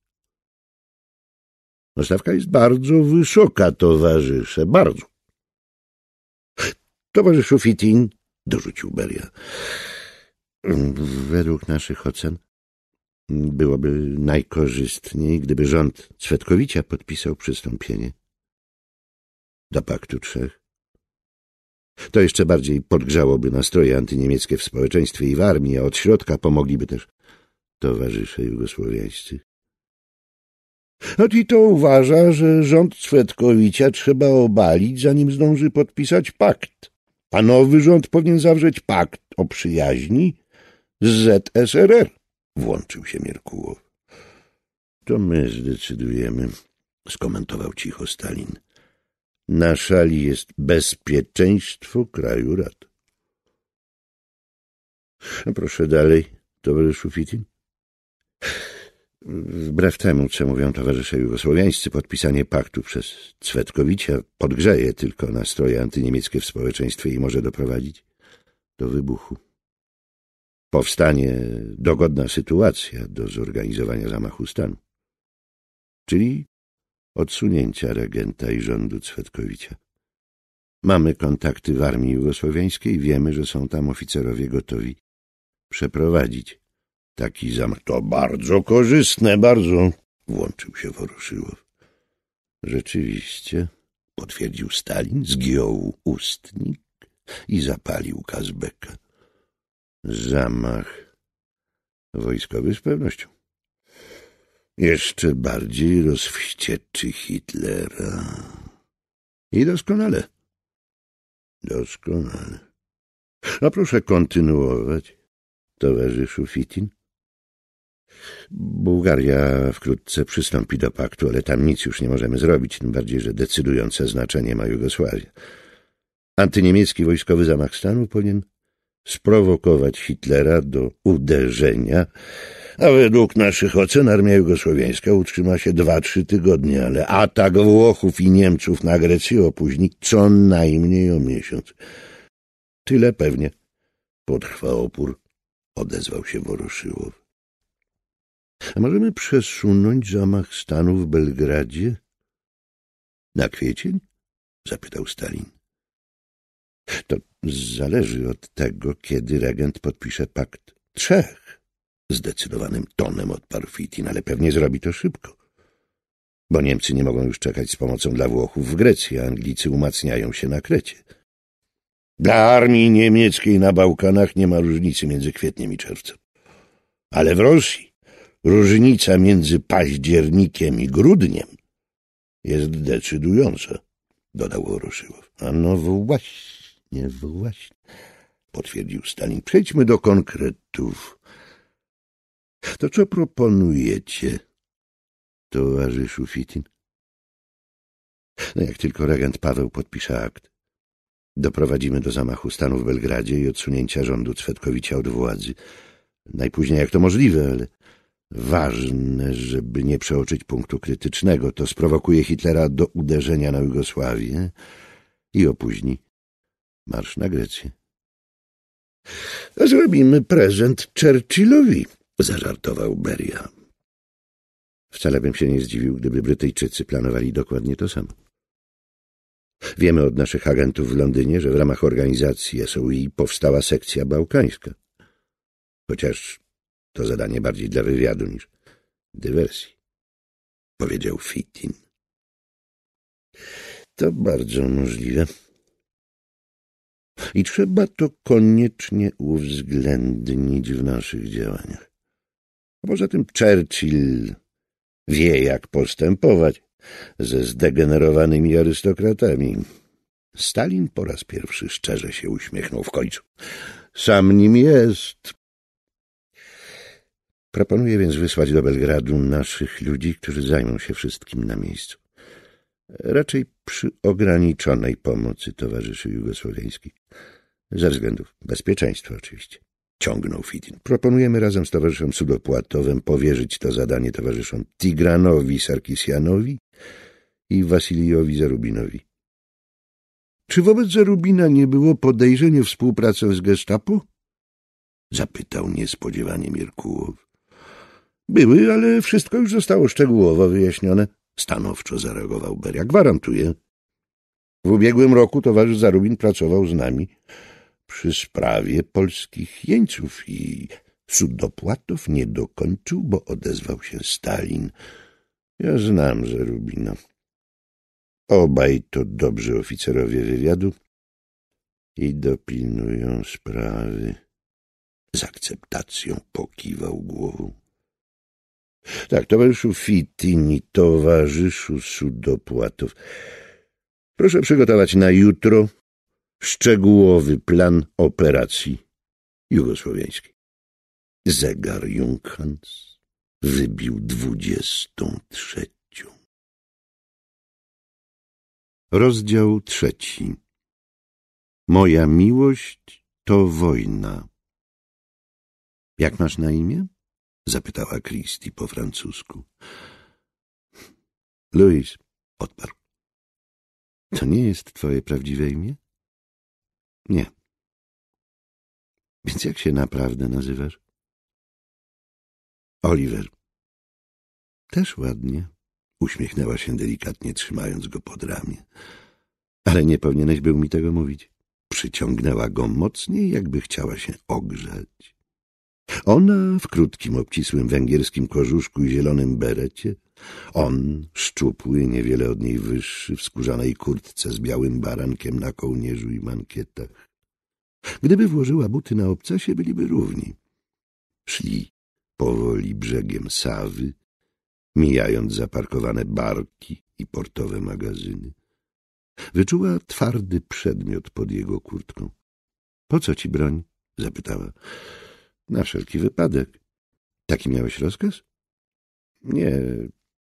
No stawka jest bardzo wysoka, towarzysze, bardzo. Towarzyszu Fitin, dorzucił Beria, według naszych ocen byłoby najkorzystniej, gdyby rząd Cwetkowicia podpisał przystąpienie do Paktu Trzech. To jeszcze bardziej podgrzałoby nastroje antyniemieckie w społeczeństwie i w armii, a od środka pomogliby też towarzysze jugosłowiańscy i to uważa, że rząd Swetkowicia trzeba obalić, zanim zdąży podpisać pakt. A nowy rząd powinien zawrzeć pakt o przyjaźni z ZSRR, włączył się Mierkułow. To my zdecydujemy, skomentował cicho Stalin. Na szali jest bezpieczeństwo kraju rad. Proszę dalej, towarzyszu Fitin. Wbrew temu, co mówią towarzysze jugosłowiańscy, podpisanie paktu przez Cwetkowicia podgrzeje tylko nastroje antyniemieckie w społeczeństwie i może doprowadzić do wybuchu. Powstanie dogodna sytuacja do zorganizowania zamachu stanu, czyli odsunięcia regenta i rządu Cwetkowicza. Mamy kontakty w armii jugosłowiańskiej, wiemy, że są tam oficerowie gotowi przeprowadzić Taki zamach to bardzo korzystne, bardzo, włączył się Woroszyłow. Rzeczywiście, potwierdził Stalin, zgiął ustnik i zapalił Kazbeka. Zamach wojskowy z pewnością. Jeszcze bardziej rozwścieczy Hitlera. I doskonale. Doskonale. A proszę kontynuować, towarzyszu Fitin. Bułgaria wkrótce przystąpi do paktu, ale tam nic już nie możemy zrobić, tym bardziej, że decydujące znaczenie ma Jugosławia. Antyniemiecki wojskowy zamach stanu powinien sprowokować Hitlera do uderzenia, a według naszych ocen armia jugosłowiańska utrzyma się dwa-trzy tygodnie, ale atak Włochów i Niemców na Grecję opóźni co najmniej o miesiąc. Tyle pewnie. Potrwa opór, odezwał się Woroszyłow. A możemy przesunąć zamach stanu w Belgradzie? Na kwiecień? zapytał Stalin. To zależy od tego, kiedy regent podpisze pakt trzech. Zdecydowanym tonem odparł Fitin, no ale pewnie zrobi to szybko. Bo Niemcy nie mogą już czekać z pomocą dla Włochów w Grecji, a Anglicy umacniają się na Krecie. Dla armii niemieckiej na Bałkanach nie ma różnicy między kwietniem i czerwcem. Ale w Rosji Różnica między październikiem i grudniem jest decydująca, dodał Oroszyłow. A no właśnie, właśnie, potwierdził Stalin. Przejdźmy do konkretów. To co proponujecie, towarzyszu Fitin? No jak tylko regent Paweł podpisze akt, doprowadzimy do zamachu stanu w Belgradzie i odsunięcia rządu Cwetkowicia od władzy. Najpóźniej jak to możliwe, ale Ważne, żeby nie przeoczyć punktu krytycznego. To sprowokuje Hitlera do uderzenia na Jugosławię i opóźni marsz na Grecję. Zrobimy prezent Churchillowi, zażartował Beria. Wcale bym się nie zdziwił, gdyby Brytyjczycy planowali dokładnie to samo. Wiemy od naszych agentów w Londynie, że w ramach organizacji SOI powstała sekcja bałkańska. Chociaż to zadanie bardziej dla wywiadu niż dywersji, powiedział Fitin. To bardzo możliwe. I trzeba to koniecznie uwzględnić w naszych działaniach. A poza tym Churchill wie, jak postępować ze zdegenerowanymi arystokratami. Stalin po raz pierwszy szczerze się uśmiechnął w końcu. Sam nim jest, Proponuję więc wysłać do Belgradu naszych ludzi, którzy zajmą się wszystkim na miejscu. Raczej przy ograniczonej pomocy towarzyszy jugosłowiańskich. Ze względów bezpieczeństwa oczywiście. Ciągnął Fidin. Proponujemy razem z towarzyszem Sudopłatowym powierzyć to zadanie towarzyszom Tigranowi Sarkisianowi i Wasilijowi Zarubinowi. Czy wobec Zarubina nie było podejrzenia współpracy z gestapo? Zapytał niespodziewanie Mierkułow. Były, ale wszystko już zostało szczegółowo wyjaśnione. Stanowczo zareagował Beria. Gwarantuję. W ubiegłym roku towarzysz Zarubin pracował z nami przy sprawie polskich jeńców i cudopłatów nie dokończył, bo odezwał się Stalin. Ja znam Zarubina. Obaj to dobrzy oficerowie wywiadu i dopilnują sprawy. Z akceptacją pokiwał głową. Tak, towarzyszu Fitini, towarzyszu Sudopłatów. Proszę przygotować na jutro szczegółowy plan operacji jugosłowiańskiej. Zegar Junghans wybił dwudziestą trzecią. Rozdział trzeci Moja miłość to wojna. Jak masz na imię? zapytała Christie po francusku. Louis odparł. To nie jest twoje prawdziwe imię? Nie. Więc jak się naprawdę nazywasz? Oliver. Też ładnie. Uśmiechnęła się delikatnie, trzymając go pod ramię. Ale nie powinieneś był mi tego mówić. Przyciągnęła go mocniej, jakby chciała się ogrzać. Ona w krótkim, obcisłym węgierskim kożuszku i zielonym berecie, on szczupły, niewiele od niej wyższy, w skórzanej kurtce z białym barankiem na kołnierzu i mankietach. Gdyby włożyła buty na obcasie, byliby równi. Szli powoli brzegiem Sawy, mijając zaparkowane barki i portowe magazyny. Wyczuła twardy przedmiot pod jego kurtką. — Po co ci broń? — zapytała. Na wszelki wypadek. Taki miałeś rozkaz? Nie,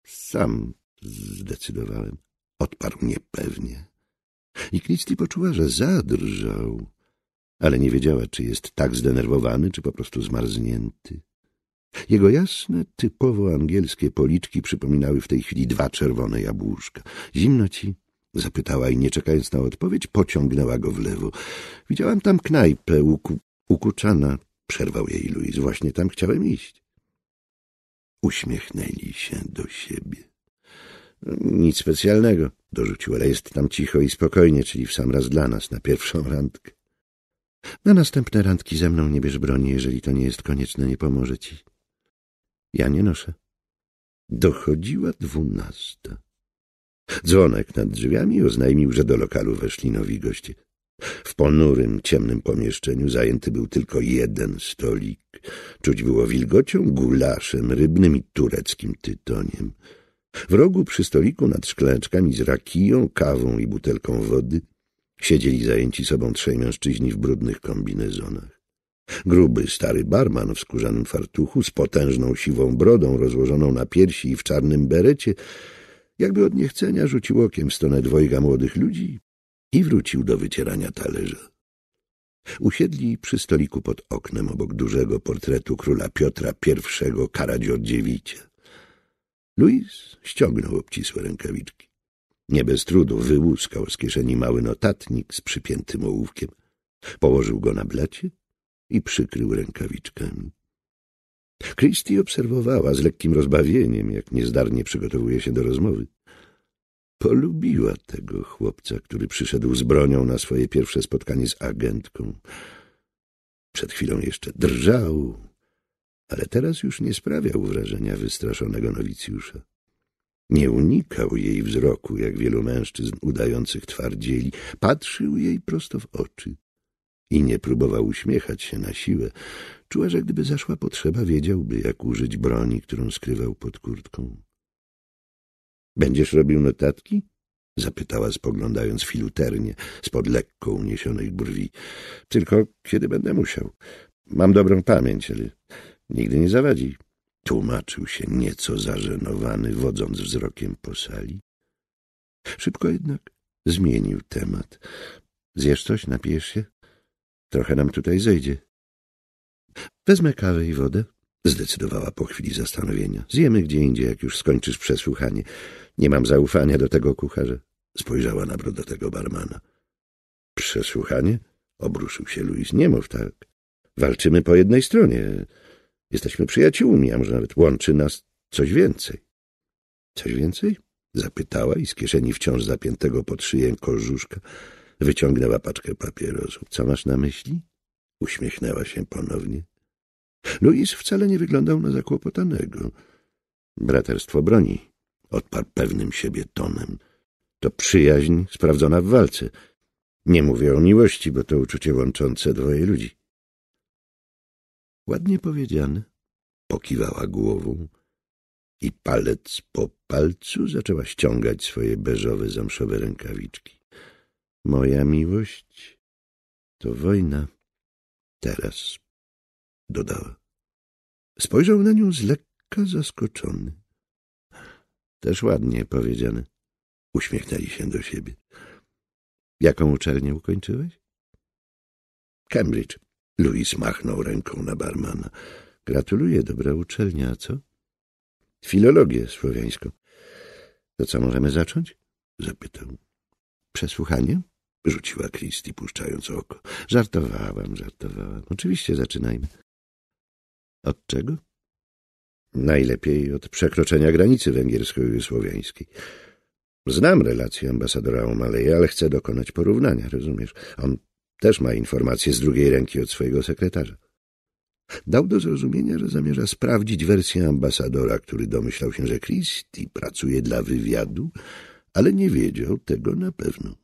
sam zdecydowałem. Odparł niepewnie. I Christie poczuła, że zadrżał, ale nie wiedziała, czy jest tak zdenerwowany, czy po prostu zmarznięty. Jego jasne, typowo angielskie policzki przypominały w tej chwili dwa czerwone jabłuszka. Zimno ci? Zapytała i nie czekając na odpowiedź, pociągnęła go w lewo. Widziałam tam knajpę ukuczana Przerwał jej Luis Właśnie tam chciałem iść. Uśmiechnęli się do siebie. Nic specjalnego, dorzucił, ale jest tam cicho i spokojnie, czyli w sam raz dla nas, na pierwszą randkę. Na następne randki ze mną nie bierz broni, jeżeli to nie jest konieczne, nie pomoże ci. Ja nie noszę. Dochodziła dwunasta. Dzwonek nad drzwiami oznajmił, że do lokalu weszli nowi goście. W ponurym, ciemnym pomieszczeniu zajęty był tylko jeden stolik. Czuć było wilgocią, gulaszem, rybnym i tureckim tytoniem. W rogu przy stoliku nad szklęczkami z rakiją, kawą i butelką wody siedzieli zajęci sobą trzej mężczyźni w brudnych kombinezonach. Gruby, stary barman w skórzanym fartuchu z potężną siwą brodą rozłożoną na piersi i w czarnym berecie jakby od niechcenia rzucił okiem w stronę dwojga młodych ludzi i wrócił do wycierania talerza. Usiedli przy stoliku pod oknem obok dużego portretu króla Piotra I Karadziordziewicia. Luis ściągnął obcisłe rękawiczki. Nie bez trudu wyłuskał z kieszeni mały notatnik z przypiętym ołówkiem. Położył go na blacie i przykrył rękawiczkami. Christie obserwowała z lekkim rozbawieniem, jak niezdarnie przygotowuje się do rozmowy. Polubiła tego chłopca, który przyszedł z bronią na swoje pierwsze spotkanie z agentką. Przed chwilą jeszcze drżał, ale teraz już nie sprawiał wrażenia wystraszonego nowicjusza. Nie unikał jej wzroku, jak wielu mężczyzn udających twardzieli. Patrzył jej prosto w oczy i nie próbował uśmiechać się na siłę. Czuła, że gdyby zaszła potrzeba, wiedziałby, jak użyć broni, którą skrywał pod kurtką. Będziesz robił notatki? Zapytała spoglądając filuternie, spod lekko uniesionej brwi. Tylko kiedy będę musiał. Mam dobrą pamięć, ale nigdy nie zawadzi. Tłumaczył się nieco zażenowany, wodząc wzrokiem po sali. Szybko jednak zmienił temat. Zjesz coś, napijesz się? Trochę nam tutaj zejdzie. Wezmę kawę i wodę, zdecydowała po chwili zastanowienia. Zjemy gdzie indziej, jak już skończysz przesłuchanie. Nie mam zaufania do tego kucharza. Spojrzała na brodatego barmana. Przesłuchanie? Obruszył się Luis. Nie mów tak. Walczymy po jednej stronie. Jesteśmy przyjaciółmi, a może nawet łączy nas coś więcej. Coś więcej? Zapytała i z kieszeni wciąż zapiętego pod szyję korzuszka wyciągnęła paczkę papierosów. Co masz na myśli? Uśmiechnęła się ponownie. Luis wcale nie wyglądał na zakłopotanego. Braterstwo broni, odparł pewnym siebie tonem. To przyjaźń sprawdzona w walce. Nie mówię o miłości, bo to uczucie łączące dwoje ludzi. Ładnie powiedziane. Pokiwała głową i palec po palcu zaczęła ściągać swoje beżowe, zamszowe rękawiczki. Moja miłość to wojna. Teraz, dodała. Spojrzał na nią z lekka zaskoczony. Też ładnie powiedziane. Uśmiechnęli się do siebie. Jaką uczelnię ukończyłeś? Cambridge. Louis machnął ręką na barmana. Gratuluję, dobra uczelnia, a co? Filologię słowiańską. To co, możemy zacząć? Zapytał. Przesłuchanie? Rzuciła Christy, puszczając oko. Żartowałam, żartowałam. Oczywiście zaczynajmy. Od czego? najlepiej od przekroczenia granicy węgiersko-jugosłowiańskiej. Znam relację ambasadora O'Malley'a, ale chcę dokonać porównania, rozumiesz? On też ma informacje z drugiej ręki od swojego sekretarza. Dał do zrozumienia, że zamierza sprawdzić wersję ambasadora, który domyślał się, że Christie pracuje dla wywiadu, ale nie wiedział tego na pewno.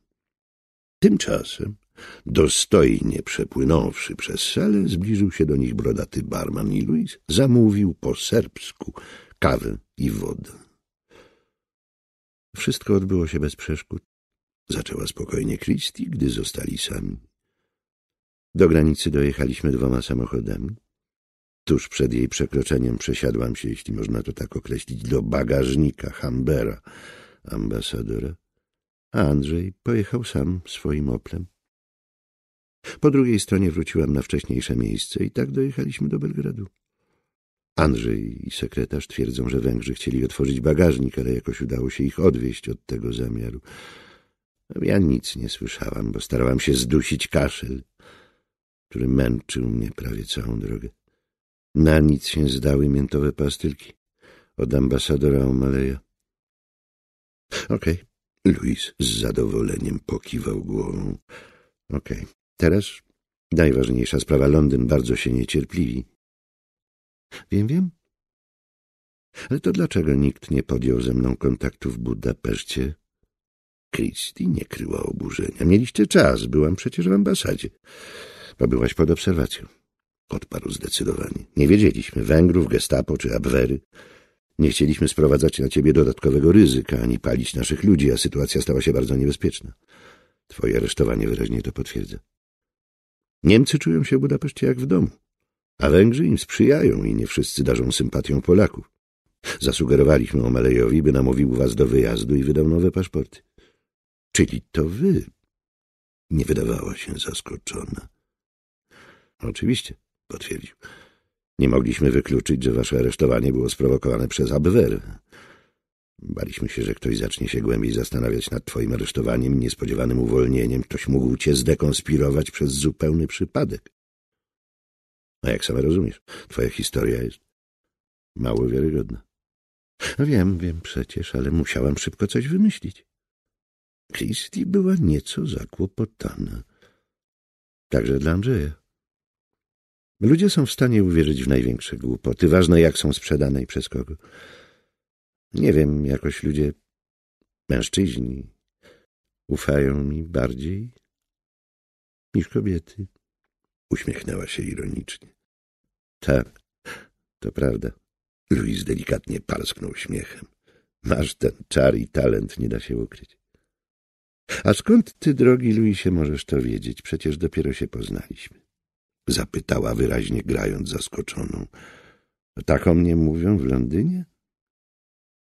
Tymczasem Dostojnie przepłynąwszy przez salę, zbliżył się do nich brodaty barman i Luis zamówił po serbsku kawę i wodę. Wszystko odbyło się bez przeszkód. Zaczęła spokojnie Christi, gdy zostali sami. Do granicy dojechaliśmy dwoma samochodami. Tuż przed jej przekroczeniem przesiadłam się, jeśli można to tak określić, do bagażnika Hambera, ambasadora, a Andrzej pojechał sam swoim oplem. Po drugiej stronie wróciłam na wcześniejsze miejsce i tak dojechaliśmy do Belgradu. Andrzej i sekretarz twierdzą, że Węgrzy chcieli otworzyć bagażnik, ale jakoś udało się ich odwieść od tego zamiaru. Ja nic nie słyszałam, bo starałam się zdusić kaszel, który męczył mnie prawie całą drogę. Na nic się zdały miętowe pastylki od ambasadora O'Maleya. Okej. Okay. Luis z zadowoleniem pokiwał głową. Okej. Okay. Teraz najważniejsza sprawa. Londyn bardzo się niecierpliwi. Wiem, wiem. Ale to dlaczego nikt nie podjął ze mną kontaktu w Budapeszcie? Christie nie kryła oburzenia. Mieliście czas, byłam przecież w ambasadzie. Bo byłaś pod obserwacją. Odparł zdecydowanie. Nie wiedzieliśmy Węgrów, gestapo czy abwery. Nie chcieliśmy sprowadzać na ciebie dodatkowego ryzyka, ani palić naszych ludzi, a sytuacja stała się bardzo niebezpieczna. Twoje aresztowanie wyraźnie to potwierdza. Niemcy czują się w Budapeszcie jak w domu, a Węgrzy im sprzyjają i nie wszyscy darzą sympatią Polaków. Zasugerowaliśmy omalejowi, by namówił was do wyjazdu i wydał nowe paszporty. Czyli to wy? Nie wydawała się zaskoczona. Oczywiście, potwierdził. Nie mogliśmy wykluczyć, że wasze aresztowanie było sprowokowane przez Abwehr. Baliśmy się, że ktoś zacznie się głębiej zastanawiać nad twoim aresztowaniem, niespodziewanym uwolnieniem. Ktoś mógł cię zdekonspirować przez zupełny przypadek. A jak sama rozumiesz, twoja historia jest mało wiarygodna. No wiem, wiem przecież, ale musiałam szybko coś wymyślić. Christie była nieco zakłopotana. Także dla Andrzeja. Ludzie są w stanie uwierzyć w największe głupoty, ważne jak są sprzedane i przez kogo. Nie wiem, jakoś ludzie, mężczyźni, ufają mi bardziej niż kobiety. Uśmiechnęła się ironicznie. Tak, to prawda. Louis delikatnie parsknął śmiechem. Masz ten czar i talent, nie da się ukryć. A skąd ty, drogi Luisie, możesz to wiedzieć? Przecież dopiero się poznaliśmy. Zapytała wyraźnie, grając zaskoczoną. Tak o mnie mówią w Londynie?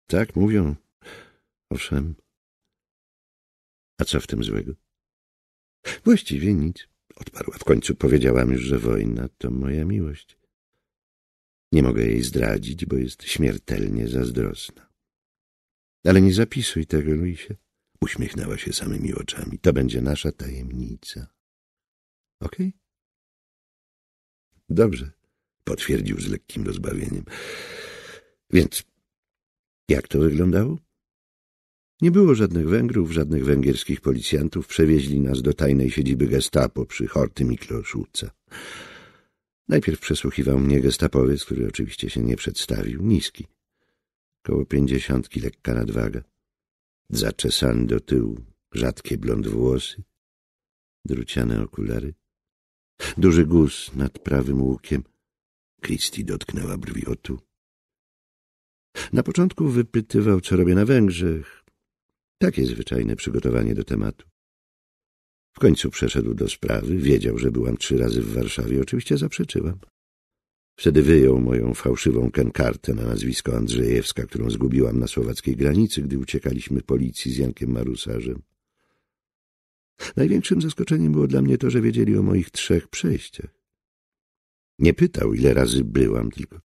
Tak mówią. Owszem. A co w tym złego? Właściwie nic, odparła. W końcu powiedziałam już, że wojna to moja miłość. Nie mogę jej zdradzić, bo jest śmiertelnie zazdrosna. Ale nie zapisuj tego, Luisie. Uśmiechnęła się samymi oczami. To będzie nasza tajemnica. Okej? Okay? Dobrze, potwierdził z lekkim rozbawieniem. Więc jak to wyglądało? Nie było żadnych Węgrów, żadnych węgierskich policjantów. Przewieźli nas do tajnej siedziby gestapo przy Horty Mikloszówca. Najpierw przesłuchiwał mnie gestapowiec, który oczywiście się nie przedstawił. Niski. Koło pięćdziesiątki, lekka nadwaga. Zaczesany do tyłu, rzadkie blond włosy, druciane okulary. Duży guz nad prawym łukiem. Christie dotknęła brwiotu. Na początku wypytywał, co robię na Węgrzech. Takie zwyczajne przygotowanie do tematu. W końcu przeszedł do sprawy, wiedział, że byłam trzy razy w Warszawie, oczywiście zaprzeczyłam. Wtedy wyjął moją fałszywą kenkartę na nazwisko Andrzejewska, którą zgubiłam na słowackiej granicy, gdy uciekaliśmy policji z Jankiem Marusarzem. Największym zaskoczeniem było dla mnie to, że wiedzieli o moich trzech przejściach. Nie pytał, ile razy byłam, tylko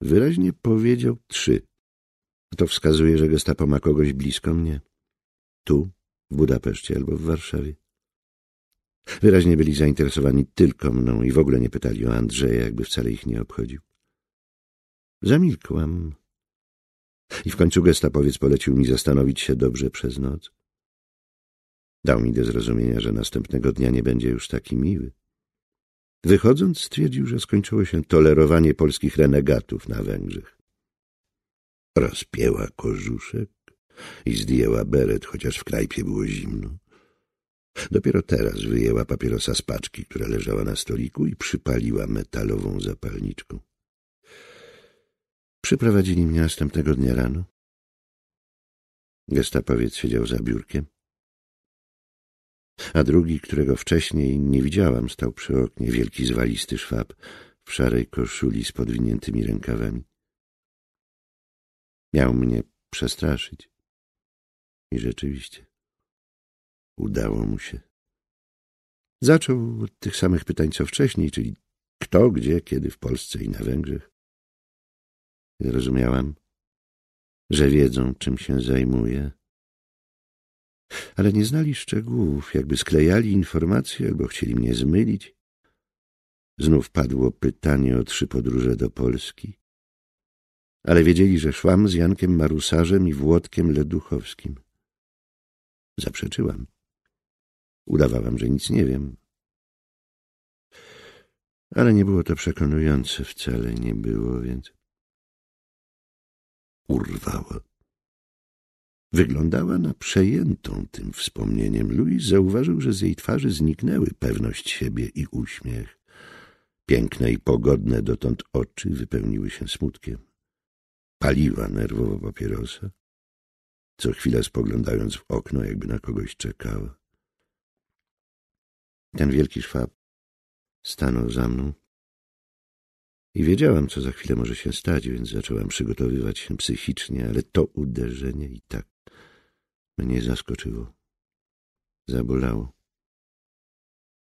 Wyraźnie powiedział trzy. To wskazuje, że gestapo ma kogoś blisko mnie. Tu, w Budapeszcie albo w Warszawie. Wyraźnie byli zainteresowani tylko mną i w ogóle nie pytali o Andrzeja, jakby wcale ich nie obchodził. Zamilkłam. I w końcu gestapowiec polecił mi zastanowić się dobrze przez noc. Dał mi do zrozumienia, że następnego dnia nie będzie już taki miły. Wychodząc, stwierdził, że skończyło się tolerowanie polskich renegatów na Węgrzech. Rozpięła kożuszek i zdjęła beret, chociaż w knajpie było zimno. Dopiero teraz wyjęła papierosa z paczki, która leżała na stoliku i przypaliła metalową zapalniczką. Przyprowadzili mnie następnego dnia rano. Gestapowiec siedział za biurkiem a drugi, którego wcześniej nie widziałam, stał przy oknie, wielki zwalisty szwab w szarej koszuli z podwiniętymi rękawami. Miał mnie przestraszyć. I rzeczywiście udało mu się. Zaczął od tych samych pytań co wcześniej, czyli kto, gdzie, kiedy w Polsce i na Węgrzech. Zrozumiałem, że wiedzą, czym się zajmuje ale nie znali szczegółów, jakby sklejali informacje albo chcieli mnie zmylić. Znów padło pytanie o trzy podróże do Polski, ale wiedzieli, że szłam z Jankiem Marusarzem i Włodkiem Leduchowskim. Zaprzeczyłam. Udawałam, że nic nie wiem. Ale nie było to przekonujące, wcale nie było, więc urwało. Wyglądała na przejętą tym wspomnieniem. Louis zauważył, że z jej twarzy zniknęły pewność siebie i uśmiech. Piękne i pogodne dotąd oczy wypełniły się smutkiem. Paliła nerwowo papierosa, co chwila spoglądając w okno, jakby na kogoś czekała. Ten wielki szwab stanął za mną i wiedziałam, co za chwilę może się stać, więc zaczęłam przygotowywać się psychicznie, ale to uderzenie i tak mnie zaskoczyło. Zabolało.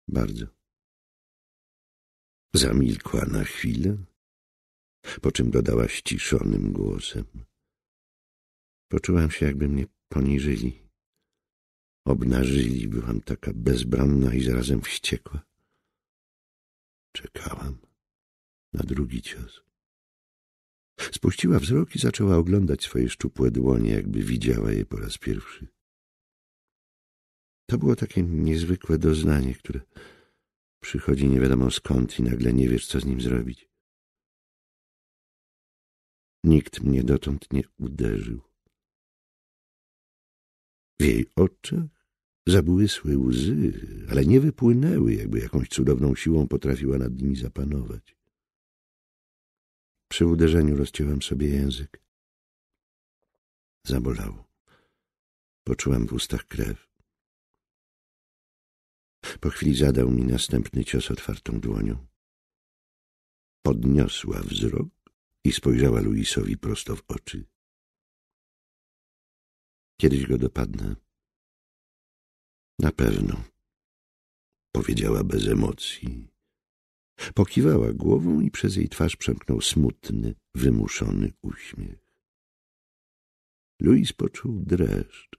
Bardzo. Zamilkła na chwilę, po czym dodała ściszonym głosem. Poczułam się, jakby mnie poniżyli. Obnażyli, byłam taka bezbronna i zarazem wściekła. Czekałam na drugi cios. Spuściła wzrok i zaczęła oglądać swoje szczupłe dłonie, jakby widziała je po raz pierwszy. To było takie niezwykłe doznanie, które przychodzi nie wiadomo skąd i nagle nie wiesz, co z nim zrobić. Nikt mnie dotąd nie uderzył. W jej oczach zabłysły łzy, ale nie wypłynęły, jakby jakąś cudowną siłą potrafiła nad nimi zapanować. Przy uderzeniu rozciąłem sobie język. Zabolało. Poczułem w ustach krew. Po chwili zadał mi następny cios otwartą dłonią. Podniosła wzrok i spojrzała Luisowi prosto w oczy. Kiedyś go dopadnę. Na pewno, powiedziała bez emocji. Pokiwała głową i przez jej twarz przemknął smutny, wymuszony uśmiech. Louis poczuł dreszcz.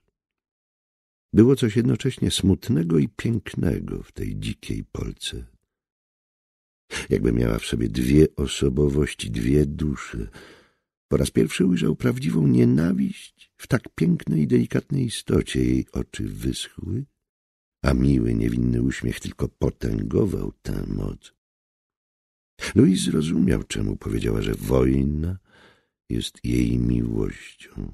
Było coś jednocześnie smutnego i pięknego w tej dzikiej Polce. Jakby miała w sobie dwie osobowości, dwie dusze. Po raz pierwszy ujrzał prawdziwą nienawiść w tak pięknej i delikatnej istocie. Jej oczy wyschły, a miły, niewinny uśmiech tylko potęgował tę moc. Louis zrozumiał, czemu powiedziała, że wojna jest jej miłością.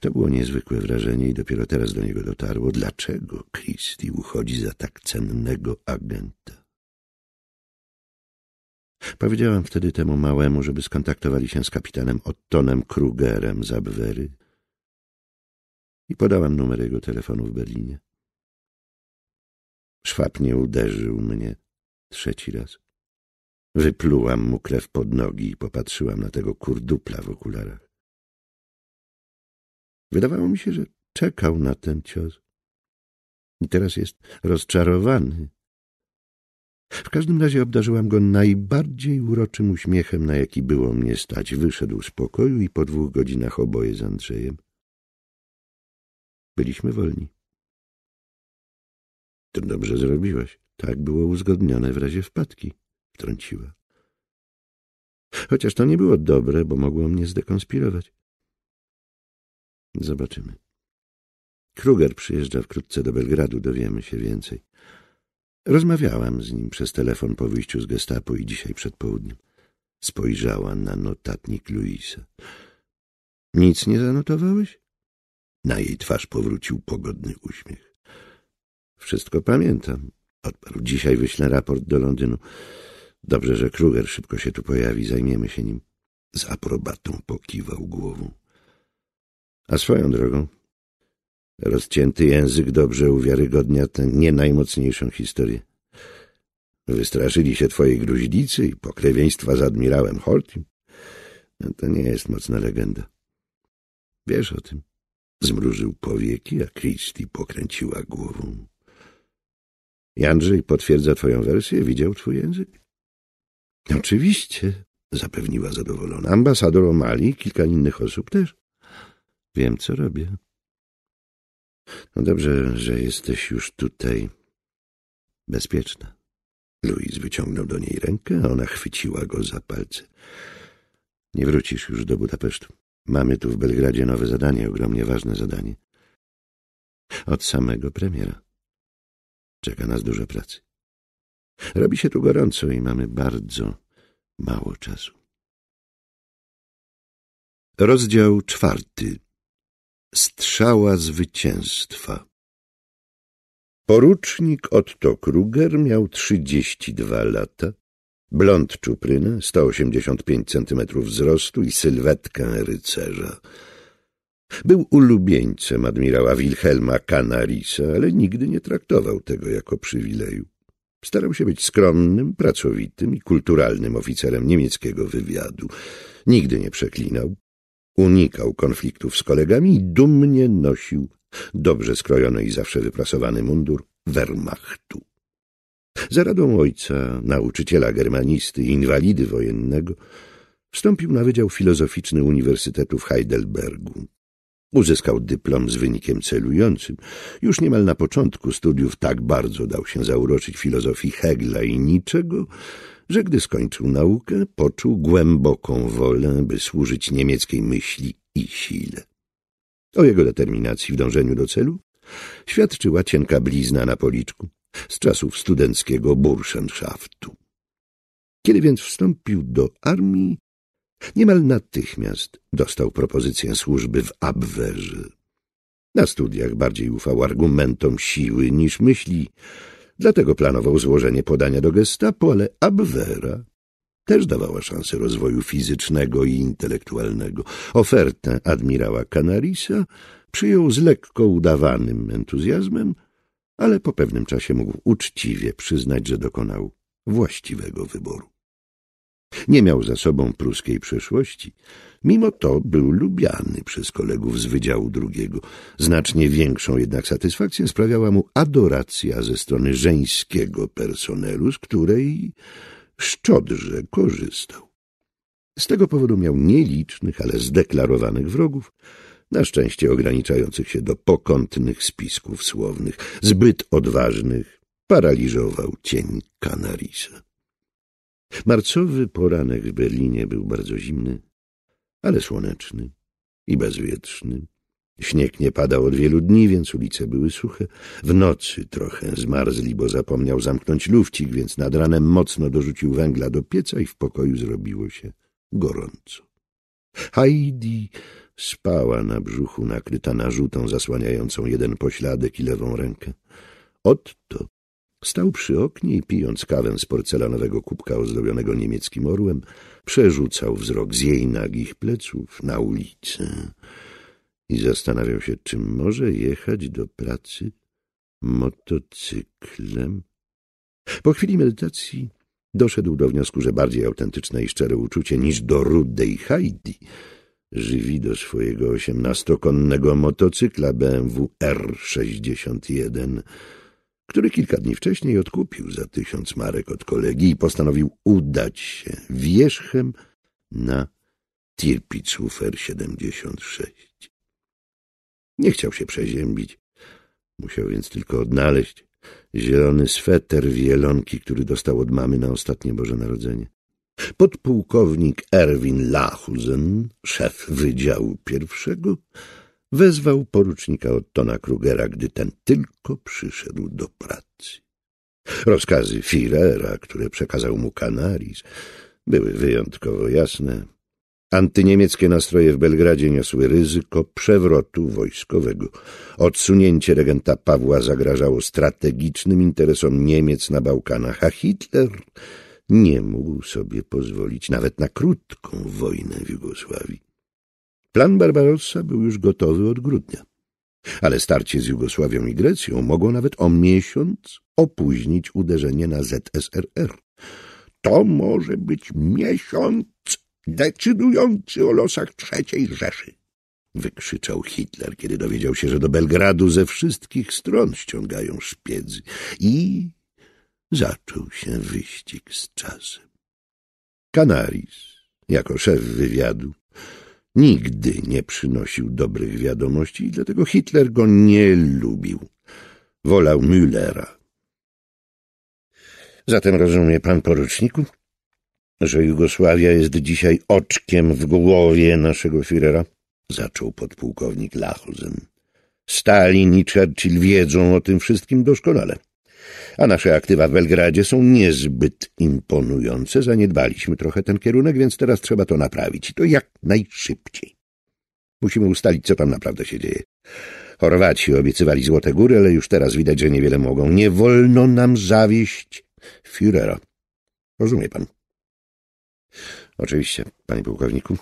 To było niezwykłe wrażenie i dopiero teraz do niego dotarło, dlaczego Christie uchodzi za tak cennego agenta. Powiedziałem wtedy temu małemu, żeby skontaktowali się z kapitanem Ottonem Krugerem z Abwery i podałem numer jego telefonu w Berlinie. Szwab nie uderzył mnie, trzeci raz. Wyplułam mu krew pod nogi i popatrzyłam na tego kurdupla w okularach. Wydawało mi się, że czekał na ten cios. I teraz jest rozczarowany. W każdym razie obdarzyłam go najbardziej uroczym uśmiechem, na jaki było mnie stać. Wyszedł z pokoju i po dwóch godzinach oboje z Andrzejem. Byliśmy wolni. To dobrze zrobiłaś. Tak było uzgodnione w razie wpadki, wtrąciła. Chociaż to nie było dobre, bo mogło mnie zdekonspirować. Zobaczymy. Kruger przyjeżdża wkrótce do Belgradu, dowiemy się więcej. Rozmawiałam z nim przez telefon po wyjściu z gestapo i dzisiaj przed południem. Spojrzała na notatnik Luisa. Nic nie zanotowałeś? Na jej twarz powrócił pogodny uśmiech. Wszystko pamiętam, Odparł. Dzisiaj wyślę raport do Londynu. Dobrze, że Kruger szybko się tu pojawi. Zajmiemy się nim. Z aprobatą pokiwał głową. A swoją drogą, rozcięty język dobrze uwiarygodnia tę nie najmocniejszą historię. Wystraszyli się twojej gruźlicy i pokrewieństwa z admirałem Holtim. No to nie jest mocna legenda. Wiesz o tym? Zmrużył powieki, a Christie pokręciła głową. Janrzej potwierdza twoją wersję, widział twój język? Oczywiście, zapewniła zadowolona. Ambasador Omali, kilka innych osób też. Wiem, co robię. No dobrze, że jesteś już tutaj bezpieczna. Louis wyciągnął do niej rękę, a ona chwyciła go za palce. Nie wrócisz już do Budapesztu. Mamy tu w Belgradzie nowe zadanie, ogromnie ważne zadanie. Od samego premiera. Czeka nas dużo pracy. Robi się tu gorąco i mamy bardzo mało czasu. Rozdział czwarty. Strzała zwycięstwa. Porucznik Otto Kruger miał 32 lata, blond czupryna, 185 centymetrów wzrostu i sylwetkę rycerza. Był ulubieńcem admirała Wilhelma Canarisa, ale nigdy nie traktował tego jako przywileju. Starał się być skromnym, pracowitym i kulturalnym oficerem niemieckiego wywiadu. Nigdy nie przeklinał, unikał konfliktów z kolegami i dumnie nosił dobrze skrojony i zawsze wyprasowany mundur Wehrmachtu. Za radą ojca, nauczyciela germanisty i inwalidy wojennego, wstąpił na Wydział Filozoficzny Uniwersytetu w Heidelbergu. Uzyskał dyplom z wynikiem celującym. Już niemal na początku studiów tak bardzo dał się zauroczyć filozofii Hegla i niczego, że gdy skończył naukę, poczuł głęboką wolę, by służyć niemieckiej myśli i sile. O jego determinacji w dążeniu do celu świadczyła cienka blizna na policzku z czasów studenckiego burschenschaftu. Kiedy więc wstąpił do armii, Niemal natychmiast dostał propozycję służby w Abwerze. Na studiach bardziej ufał argumentom siły niż myśli, dlatego planował złożenie podania do gestapo, ale Abwehra też dawała szansę rozwoju fizycznego i intelektualnego. Ofertę admirała Canarisa przyjął z lekko udawanym entuzjazmem, ale po pewnym czasie mógł uczciwie przyznać, że dokonał właściwego wyboru. Nie miał za sobą pruskiej przeszłości. Mimo to był lubiany przez kolegów z Wydziału Drugiego. Znacznie większą jednak satysfakcję sprawiała mu adoracja ze strony żeńskiego personelu, z której szczodrze korzystał. Z tego powodu miał nielicznych, ale zdeklarowanych wrogów, na szczęście ograniczających się do pokątnych spisków słownych. Zbyt odważnych paraliżował cień Kanarisa. Marcowy poranek w Berlinie był bardzo zimny, ale słoneczny i bezwietrzny. Śnieg nie padał od wielu dni, więc ulice były suche. W nocy trochę zmarzli, bo zapomniał zamknąć lufcik, więc nad ranem mocno dorzucił węgla do pieca i w pokoju zrobiło się gorąco. Heidi spała na brzuchu, nakryta narzutą zasłaniającą jeden pośladek i lewą rękę. Otto Stał przy oknie i pijąc kawę z porcelanowego kubka ozdobionego niemieckim orłem, przerzucał wzrok z jej nagich pleców na ulicę i zastanawiał się, czy może jechać do pracy motocyklem. Po chwili medytacji doszedł do wniosku, że bardziej autentyczne i szczere uczucie niż do rudej Heidi żywi do swojego osiemnastokonnego motocykla BMW R61 który kilka dni wcześniej odkupił za tysiąc marek od kolegi i postanowił udać się wierzchem na Tirpitzufer 76. Nie chciał się przeziębić, musiał więc tylko odnaleźć zielony sweter wielonki, który dostał od mamy na ostatnie Boże Narodzenie. Podpułkownik Erwin Lachusen, szef Wydziału Pierwszego, wezwał porucznika Ottona Krugera, gdy ten tylko przyszedł do pracy. Rozkazy Firera, które przekazał mu Kanaris, były wyjątkowo jasne. Antyniemieckie nastroje w Belgradzie niosły ryzyko przewrotu wojskowego. Odsunięcie regenta Pawła zagrażało strategicznym interesom Niemiec na Bałkanach, a Hitler nie mógł sobie pozwolić nawet na krótką wojnę w Jugosławii. Plan Barbarossa był już gotowy od grudnia. Ale starcie z Jugosławią i Grecją mogło nawet o miesiąc opóźnić uderzenie na ZSRR. To może być miesiąc decydujący o losach III Rzeszy wykrzyczał Hitler, kiedy dowiedział się, że do Belgradu ze wszystkich stron ściągają szpiedzy. I zaczął się wyścig z czasem. Kanaris, jako szef wywiadu, nigdy nie przynosił dobrych wiadomości i dlatego Hitler go nie lubił. Wolał Müllera. Zatem rozumie pan poruczniku, że Jugosławia jest dzisiaj oczkiem w głowie naszego Führera? Zaczął podpułkownik Lachuzem. Stalin i Churchill wiedzą o tym wszystkim doskonale a nasze aktywa w Belgradzie są niezbyt imponujące. Zaniedbaliśmy trochę ten kierunek, więc teraz trzeba to naprawić. I to jak najszybciej. Musimy ustalić, co tam naprawdę się dzieje. Chorwaci obiecywali złote góry, ale już teraz widać, że niewiele mogą. Nie wolno nam zawieść Führera. Rozumie pan? Oczywiście, panie pułkowniku.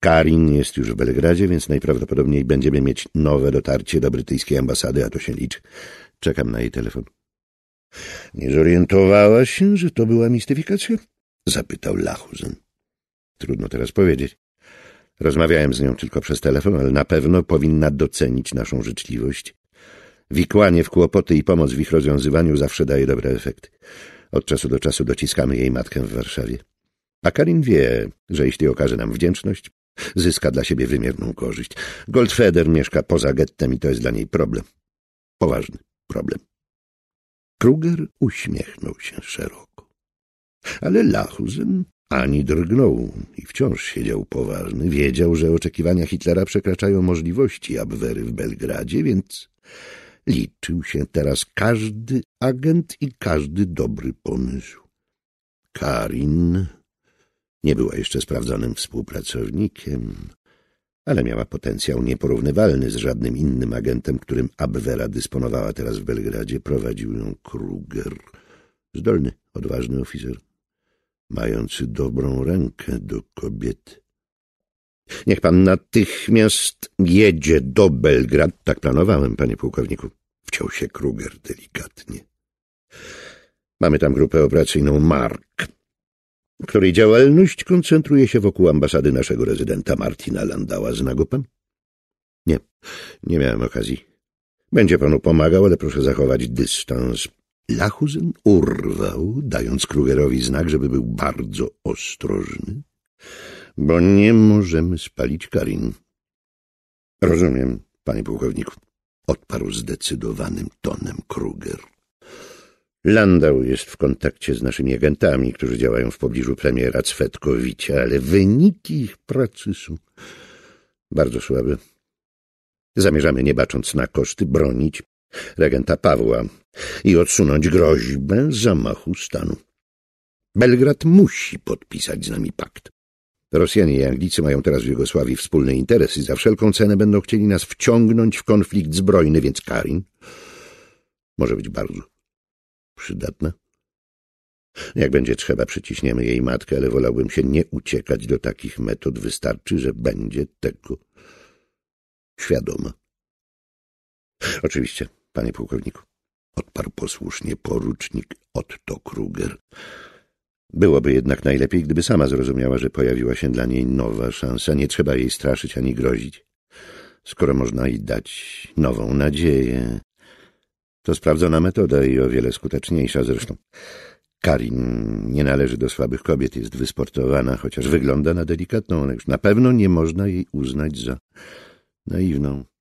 Karin jest już w Belgradzie, więc najprawdopodobniej będziemy mieć nowe dotarcie do brytyjskiej ambasady, a to się liczy. Czekam na jej telefon. — Nie zorientowałaś się, że to była mistyfikacja? — zapytał Lachusen. — Trudno teraz powiedzieć. Rozmawiałem z nią tylko przez telefon, ale na pewno powinna docenić naszą życzliwość. Wikłanie w kłopoty i pomoc w ich rozwiązywaniu zawsze daje dobre efekty. Od czasu do czasu dociskamy jej matkę w Warszawie. A Karin wie, że jeśli okaże nam wdzięczność, zyska dla siebie wymierną korzyść. Goldfeder mieszka poza gettem i to jest dla niej problem. Poważny problem. Kruger uśmiechnął się szeroko. Ale Lachusen ani drgnął i wciąż siedział poważny. Wiedział, że oczekiwania Hitlera przekraczają możliwości Abwery w Belgradzie, więc liczył się teraz każdy agent i każdy dobry pomysł. Karin nie była jeszcze sprawdzonym współpracownikiem, ale miała potencjał nieporównywalny z żadnym innym agentem, którym Abwera dysponowała teraz w Belgradzie. Prowadził ją Kruger, zdolny, odważny oficer, mający dobrą rękę do kobiet. Niech pan natychmiast jedzie do Belgrad. Tak planowałem, panie pułkowniku. Wciął się Kruger delikatnie. Mamy tam grupę operacyjną Mark której działalność koncentruje się wokół ambasady naszego rezydenta Martina Landała. Zna go pan? Nie, nie miałem okazji. Będzie panu pomagał, ale proszę zachować dystans. Lachusen urwał, dając Krugerowi znak, żeby był bardzo ostrożny, bo nie możemy spalić Karin. Rozumiem, panie pułkowniku, odparł zdecydowanym tonem Kruger. Landau jest w kontakcie z naszymi agentami, którzy działają w pobliżu premiera Cwetkowicia, ale wyniki ich pracy są bardzo słabe. Zamierzamy, nie bacząc na koszty, bronić regenta Pawła i odsunąć groźbę zamachu stanu. Belgrad musi podpisać z nami pakt. Rosjanie i Anglicy mają teraz w Jugosławii wspólny interes i za wszelką cenę będą chcieli nas wciągnąć w konflikt zbrojny, więc Karin może być bardzo przydatna? Jak będzie trzeba, przyciśniemy jej matkę, ale wolałbym się nie uciekać do takich metod. Wystarczy, że będzie tego świadoma. Oczywiście, panie pułkowniku, odparł posłusznie porucznik Otto Kruger. Byłoby jednak najlepiej, gdyby sama zrozumiała, że pojawiła się dla niej nowa szansa. Nie trzeba jej straszyć ani grozić, skoro można jej dać nową nadzieję, to sprawdzona metoda i o wiele skuteczniejsza zresztą. Karin nie należy do słabych kobiet, jest wysportowana, chociaż wygląda na delikatną, lecz na pewno nie można jej uznać za naiwną.